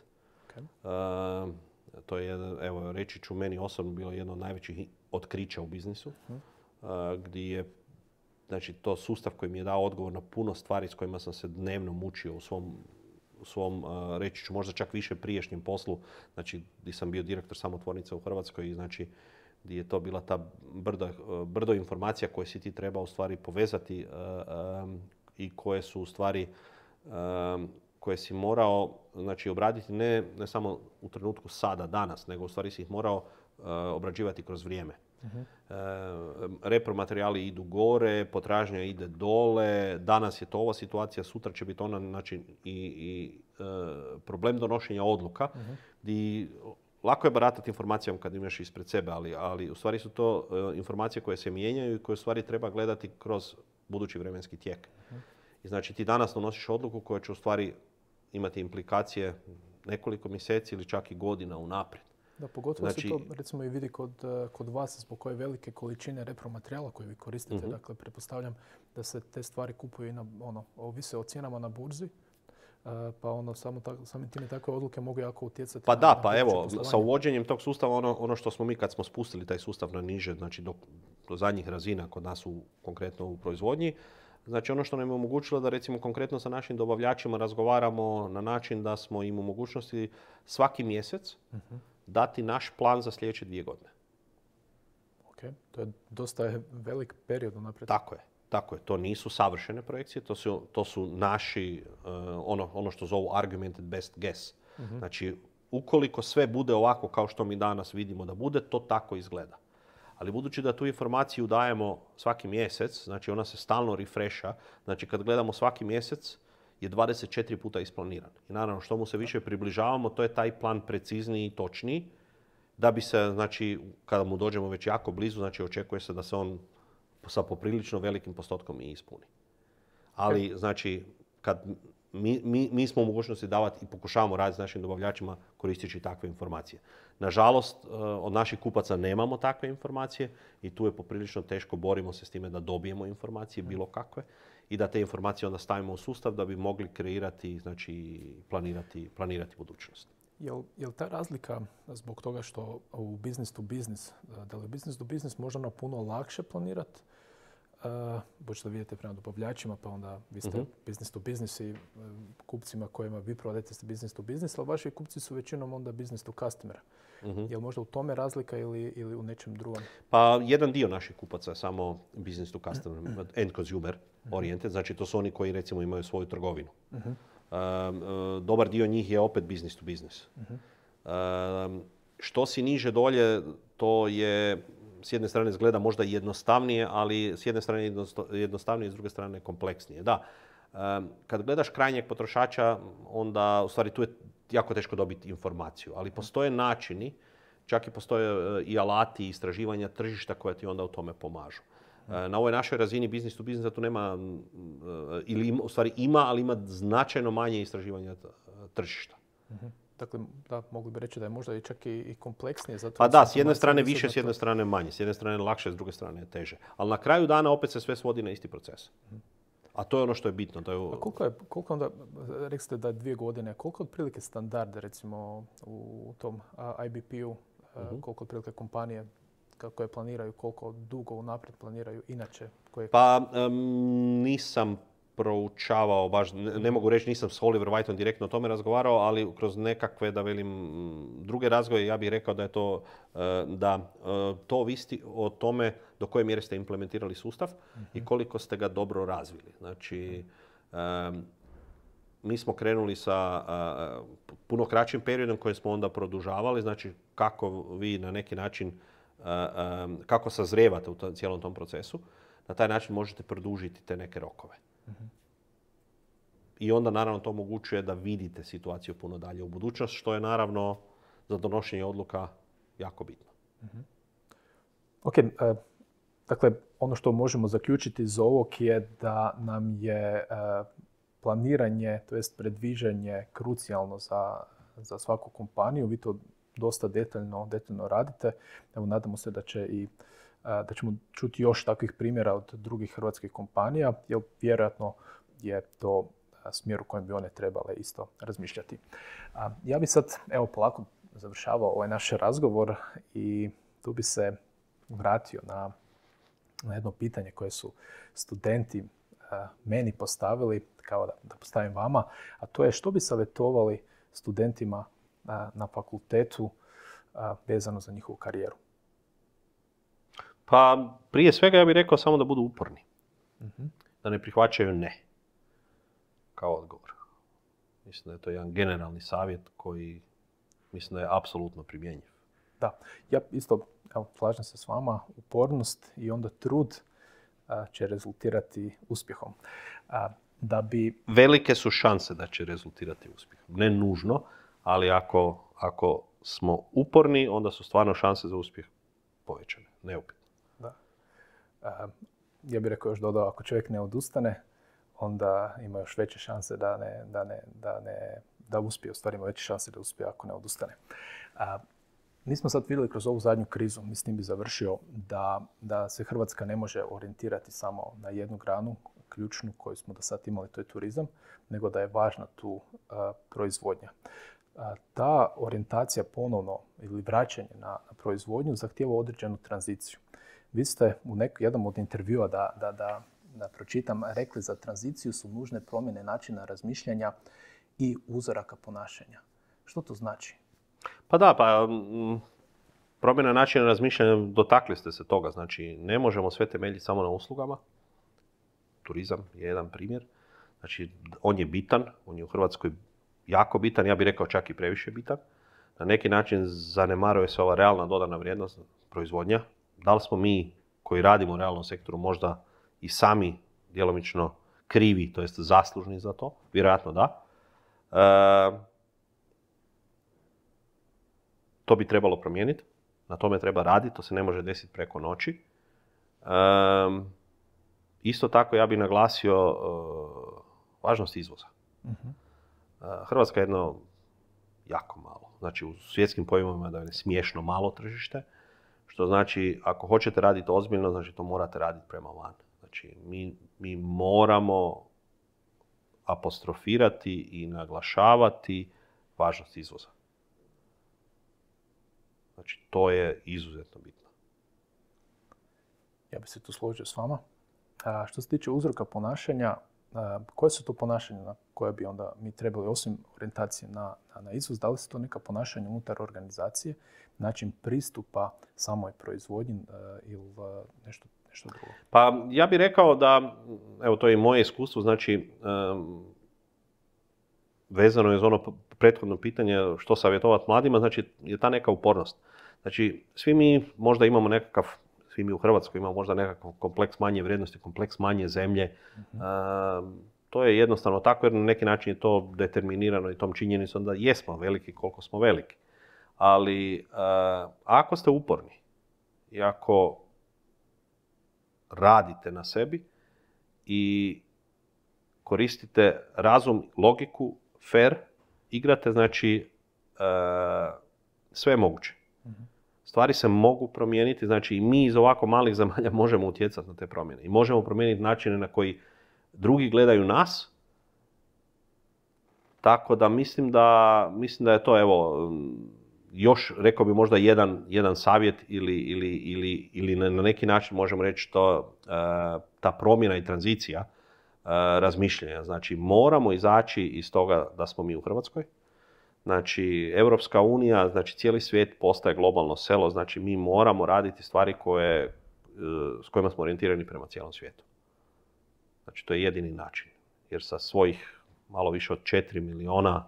B: Eh, to je, evo, reći ću, meni osobno bilo jedno od najvećih otkrića u biznisu, mhm. gdje je Znači, to sustav koji mi je dao odgovor na puno stvari s kojima sam se dnevno mučio u svom, u svom reći ću možda čak više priješnjem poslu. Znači, gdje sam bio direktor samotvornice u Hrvatskoj i znači, gdje je to bila ta brdo, informacija koje si ti treba u stvari povezati i koje su u stvari koje si morao znači, obraditi ne, samo u trenutku sada, danas, nego u stvari si ih morao eh, obrađivati kroz vrijeme. Uh-huh. repromaterijali idu gore, potražnja ide dole, danas je to ova situacija, sutra će biti ona znači, i, i eh, problem donošenja odluka. uh Di, lako je baratati informacijom kad imaš ispred sebe, ali, ali u stvari su to eh, informacije koje se mijenjaju i koje u stvari treba gledati kroz budući vremenski tijek. I znači ti danas donosiš odluku koja će u stvari imati implikacije nekoliko mjeseci ili čak i godina unaprijed.
A: Da, pogotovo znači- se to recimo i vidi eh, kod, vas zbog koje velike količine repromaterijala koje vi koristite. Mhm. Dakle, pretpostavljam da se te stvari kupuju i na, ono, ovise o cijenama na burzi. Eh, pa ono, samo tako, samim time takve odluke mogu jako utjecati. Pa da, pa evo, sa
B: uvođenjem tog sustava, ono, ono što smo mi kad smo spustili taj sustav na niže, znači dok, do zadnjih razina kod nas u, konkretno u proizvodnji. Znači ono što nam je omogućilo da recimo konkretno sa našim dobavljačima razgovaramo na način da smo im u mogućnosti svaki mjesec mhm. dati naš plan za sljedeće dvije godine.
A: Ok, to je dosta velik period unaprijed. Tako je,
B: tako je. To nisu savršene projekcije, to su, to su naši, e, ono, ono što zovu argumented best guess. Mhm. Znači ukoliko sve bude ovako kao što mi danas vidimo da bude, to tako izgleda ali budući da tu informaciju dajemo svaki mjesec, znači ona se stalno refresha, znači kad gledamo svaki mjesec je 24 puta isplaniran. I naravno što mu se više približavamo, to je taj plan precizniji i točniji, da bi se, znači, kada mu dođemo već jako blizu, znači očekuje se da se on sa poprilično velikim postotkom i ispuni. Ali, znači, kad mi, smo u mogućnosti davati i pokušavamo raditi s našim dobavljačima koristeći takve informacije. Nažalost, eh, od naših kupaca nemamo takve informacije i tu je poprilično teško, borimo se s time da dobijemo informacije bilo kakve i da te informacije onda stavimo u sustav da bi mogli kreirati, znači planirati, budućnost.
A: Jel, jel ta razlika zbog toga što u business to business, eh, da li je business to business možda ono puno lakše planirati, eh, Uh, da vidite prema dobavljačima, pa onda vi ste mhm. business to business i kupcima kojima vi prodajete ste business to business, ali vaši kupci su većinom onda business to customer. Mhm. Je li možda u tome razlika ili, ili u nečem drugom?
B: Pa jedan dio naših kupaca je samo business to customer, mhm. end consumer mhm. oriented, Znači to su oni koji recimo imaju svoju trgovinu. E, dobar dio njih je opet business to business. što si niže dolje, to je s jedne strane izgleda možda jednostavnije, ali s jedne strane jednostavnije, s druge strane kompleksnije. Da, kad gledaš krajnjeg potrošača, onda u stvari tu je jako teško dobiti informaciju, ali postoje načini, čak i postoje e, i alati istraživanja tržišta koja ti onda u tome pomažu. Mm. E, na ovoj našoj razini business to businessa tu nema, e, ili u stvari ima, ali ima značajno manje istraživanja tržišta.
A: Mhm. Dakle, da, mogli bi reći da je možda i čak i kompleksnije. Zato pa da, s jedne strane više, s jedne
B: strane manje. S jedne strane lakše, s druge strane teže. Ali na kraju dana opet se sve svodi na isti proces. Mhm. A to je ono što je bitno. Da je... A
A: koliko je, koliko onda, rekli da je dvije godine, koliko otprilike standarde recimo u tom IBP-u, uh mhm. koliko otprilike kompanije kako je planiraju, koliko dugo unaprijed planiraju inače? Koje...
B: Pa nisam proučavao, baš ne mhm. mogu reći, nisam s Oliver Whiteom direktno o tome razgovarao, ali kroz nekakve, da velim, druge razgoje, ja bih rekao da je to, e, da e, to visti o tome do koje mjere ste implementirali sustav i mhm. koliko ste ga dobro razvili. Znači, mhm. mi smo krenuli sa puno kraćim periodom koji smo onda produžavali, znači kako vi na neki način, kako sazrijevate u cijelom tom procesu. Na taj način možete produžiti te neke rokove. Mhm. I onda naravno to omogućuje da vidite situaciju puno dalje u budućnost, što je naravno za donošenje odluka jako bitno.
A: Mhm. Ok, e, dakle ono što možemo zaključiti iz ovog je da nam je e, planiranje, to jest predviđanje krucijalno za, svaku kompaniju. Vi to dosta detaljno, detaljno radite. Evo, nadamo se da će i da ćemo čuti još takvih primjera od drugih hrvatskih kompanija, jer vjerojatno je to smjer u kojem bi one trebale isto razmišljati. Ja bi sad, evo, polako završavao ovaj naš razgovor i tu bi se vratio na, jedno pitanje koje su studenti meni postavili, kao da, da postavim vama, a to je što bi savjetovali studentima na fakultetu vezano za njihovu karijeru? Pa
B: prije svega ja bih rekao samo da budu uporni. Mhm. Da ne prihvaćaju ne. Kao odgovor. Mislim da je to jedan generalni savjet koji mislim da je apsolutno primjenjiv.
A: Da, ja isto evo, slažem se s vama, upornost i onda trud će rezultirati uspjehom. da bi...
B: Velike su šanse da će rezultirati uspjehom. Ne nužno, ali ako, ako smo uporni, onda su stvarno šanse za uspjeh
A: povećane, neupitno. Ehm, ja bih rekao još dodao, ako čovjek ne odustane, onda ima još veće šanse da ne, da ne, da ne, da uspije, u stvari ima veće šanse da uspije ako ne odustane. mi ehm, smo sad vidjeli kroz ovu zadnju krizu, mislim bi završio, da, da se Hrvatska ne može orijentirati samo na jednu granu, ključnu koju smo do sad imali, to je turizam, nego da je važna tu ehm, proizvodnja. ta orijentacija ponovno ili vraćanje na, na proizvodnju zahtijeva određenu tranziciju. Vi ste u jednom od intervjua da, da, da pročitam rekli za tranziciju su nužne promjene načina razmišljanja i uzoraka ponašanja. Što to znači?
B: Pa da, pa promjena načina razmišljanja, dotakli ste se toga. Znači, ne možemo sve temeljiti samo na uslugama. Turizam je jedan primjer. Znači, on je bitan, on je u Hrvatskoj jako bitan, ja bih rekao čak i previše bitan. Na neki način zanemaruje se ova realna dodana vrijednost proizvodnja, da li smo mi koji radimo u realnom sektoru možda i sami djelomično krivi, to jest zaslužni za to? Vjerojatno da. E, to bi trebalo promijeniti, na tome treba raditi, to se ne može desiti preko noći. E, isto tako ja bih naglasio e, važnost izvoza. Mhm. E, Hrvatska je jedno jako malo. Znači u svjetskim pojmovima da je smiješno malo tržište. Što znači, ako hoćete raditi ozbiljno, znači to morate raditi prema van. Znači, mi, mi moramo apostrofirati i naglašavati važnost izvoza. Znači, to je izuzetno bitno.
A: Ja bih se tu složio s vama. A što se tiče uzroka ponašanja, koje su to ponašanja na koje bi onda mi trebali, osim orijentacije na, na, na izvoz, da li su to neka ponašanja unutar organizacije, način pristupa samoj proizvodnji e, ili e, nešto, nešto drugo?
B: Pa ja bih rekao da, evo to je moje iskustvo, znači e, vezano je za ono prethodno pitanje što savjetovati mladima, znači je ta neka upornost. Znači, svi mi možda imamo nekakav svi mi u Hrvatskoj imamo možda nekakav kompleks manje vrijednosti, kompleks manje zemlje. Mhm. Ehm, to je jednostavno tako jer na neki način je to determinirano i tom činjenicom da jesmo veliki koliko smo veliki. Ali ehm, ako ste uporni i ako radite na sebi i koristite razum, logiku, fair, igrate znači ehm, sve moguće. Mhm. Stvari se mogu promijeniti, znači i mi iz ovako malih zemalja možemo utjecati na te promjene. I možemo promijeniti načine na koji drugi gledaju nas. Tako da mislim da, mislim da je to, evo, još, rekao bi možda jedan, jedan savjet ili, ili, ili, ili na neki način možemo reći to, e, ta promjena i tranzicija e, razmišljanja. Znači moramo izaći iz toga da smo mi u Hrvatskoj, Znači, Europska unija, znači cijeli svijet postaje globalno selo, znači mi moramo raditi stvari koje, e, s kojima smo orijentirani prema cijelom svijetu. Znači, to je jedini način. Jer sa svojih malo više od četiri miliona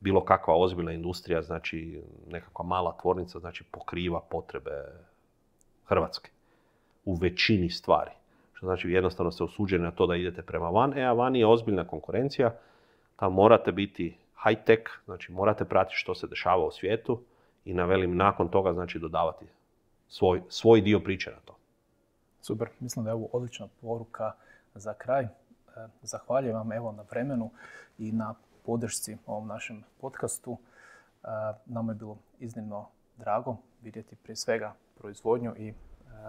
B: bilo kakva ozbiljna industrija, znači nekakva mala tvornica, znači pokriva potrebe Hrvatske u većini stvari. Što znači jednostavno ste osuđeni na to da idete prema van, e a van je ozbiljna konkurencija, tamo morate biti high tech, znači morate pratiti što se dešava u svijetu i na velim nakon toga znači dodavati svoj, svoj dio priče na to.
A: Super, mislim da je ovo odlična poruka za kraj. E, zahvaljujem vam evo na vremenu i na podršci ovom našem podcastu. E, nama je bilo iznimno drago vidjeti prije svega proizvodnju i e,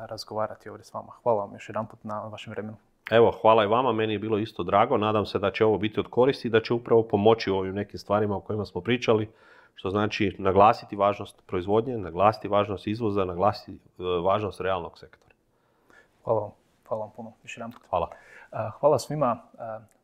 A: razgovarati ovdje s vama. Hvala vam još jedanput na vašem vremenu.
B: Evo, hvala i vama, meni je bilo isto drago, nadam se da će ovo biti od koristi i da će upravo pomoći u ovim nekim stvarima o kojima smo pričali, što znači naglasiti važnost proizvodnje, naglasiti važnost izvoza, naglasiti e, važnost realnog sektora.
A: Hvala vam, hvala vam puno, još jedan Hvala. Hvala svima e,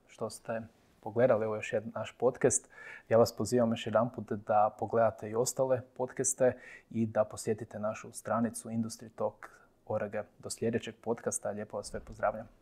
A: što ste pogledali ovo još jedan naš podcast. Ja vas pozivam još jedan put da pogledate i ostale podcaste i da posjetite našu stranicu industrytalk.org. Do sljedećeg podcasta, lijepo vas sve pozdravljam.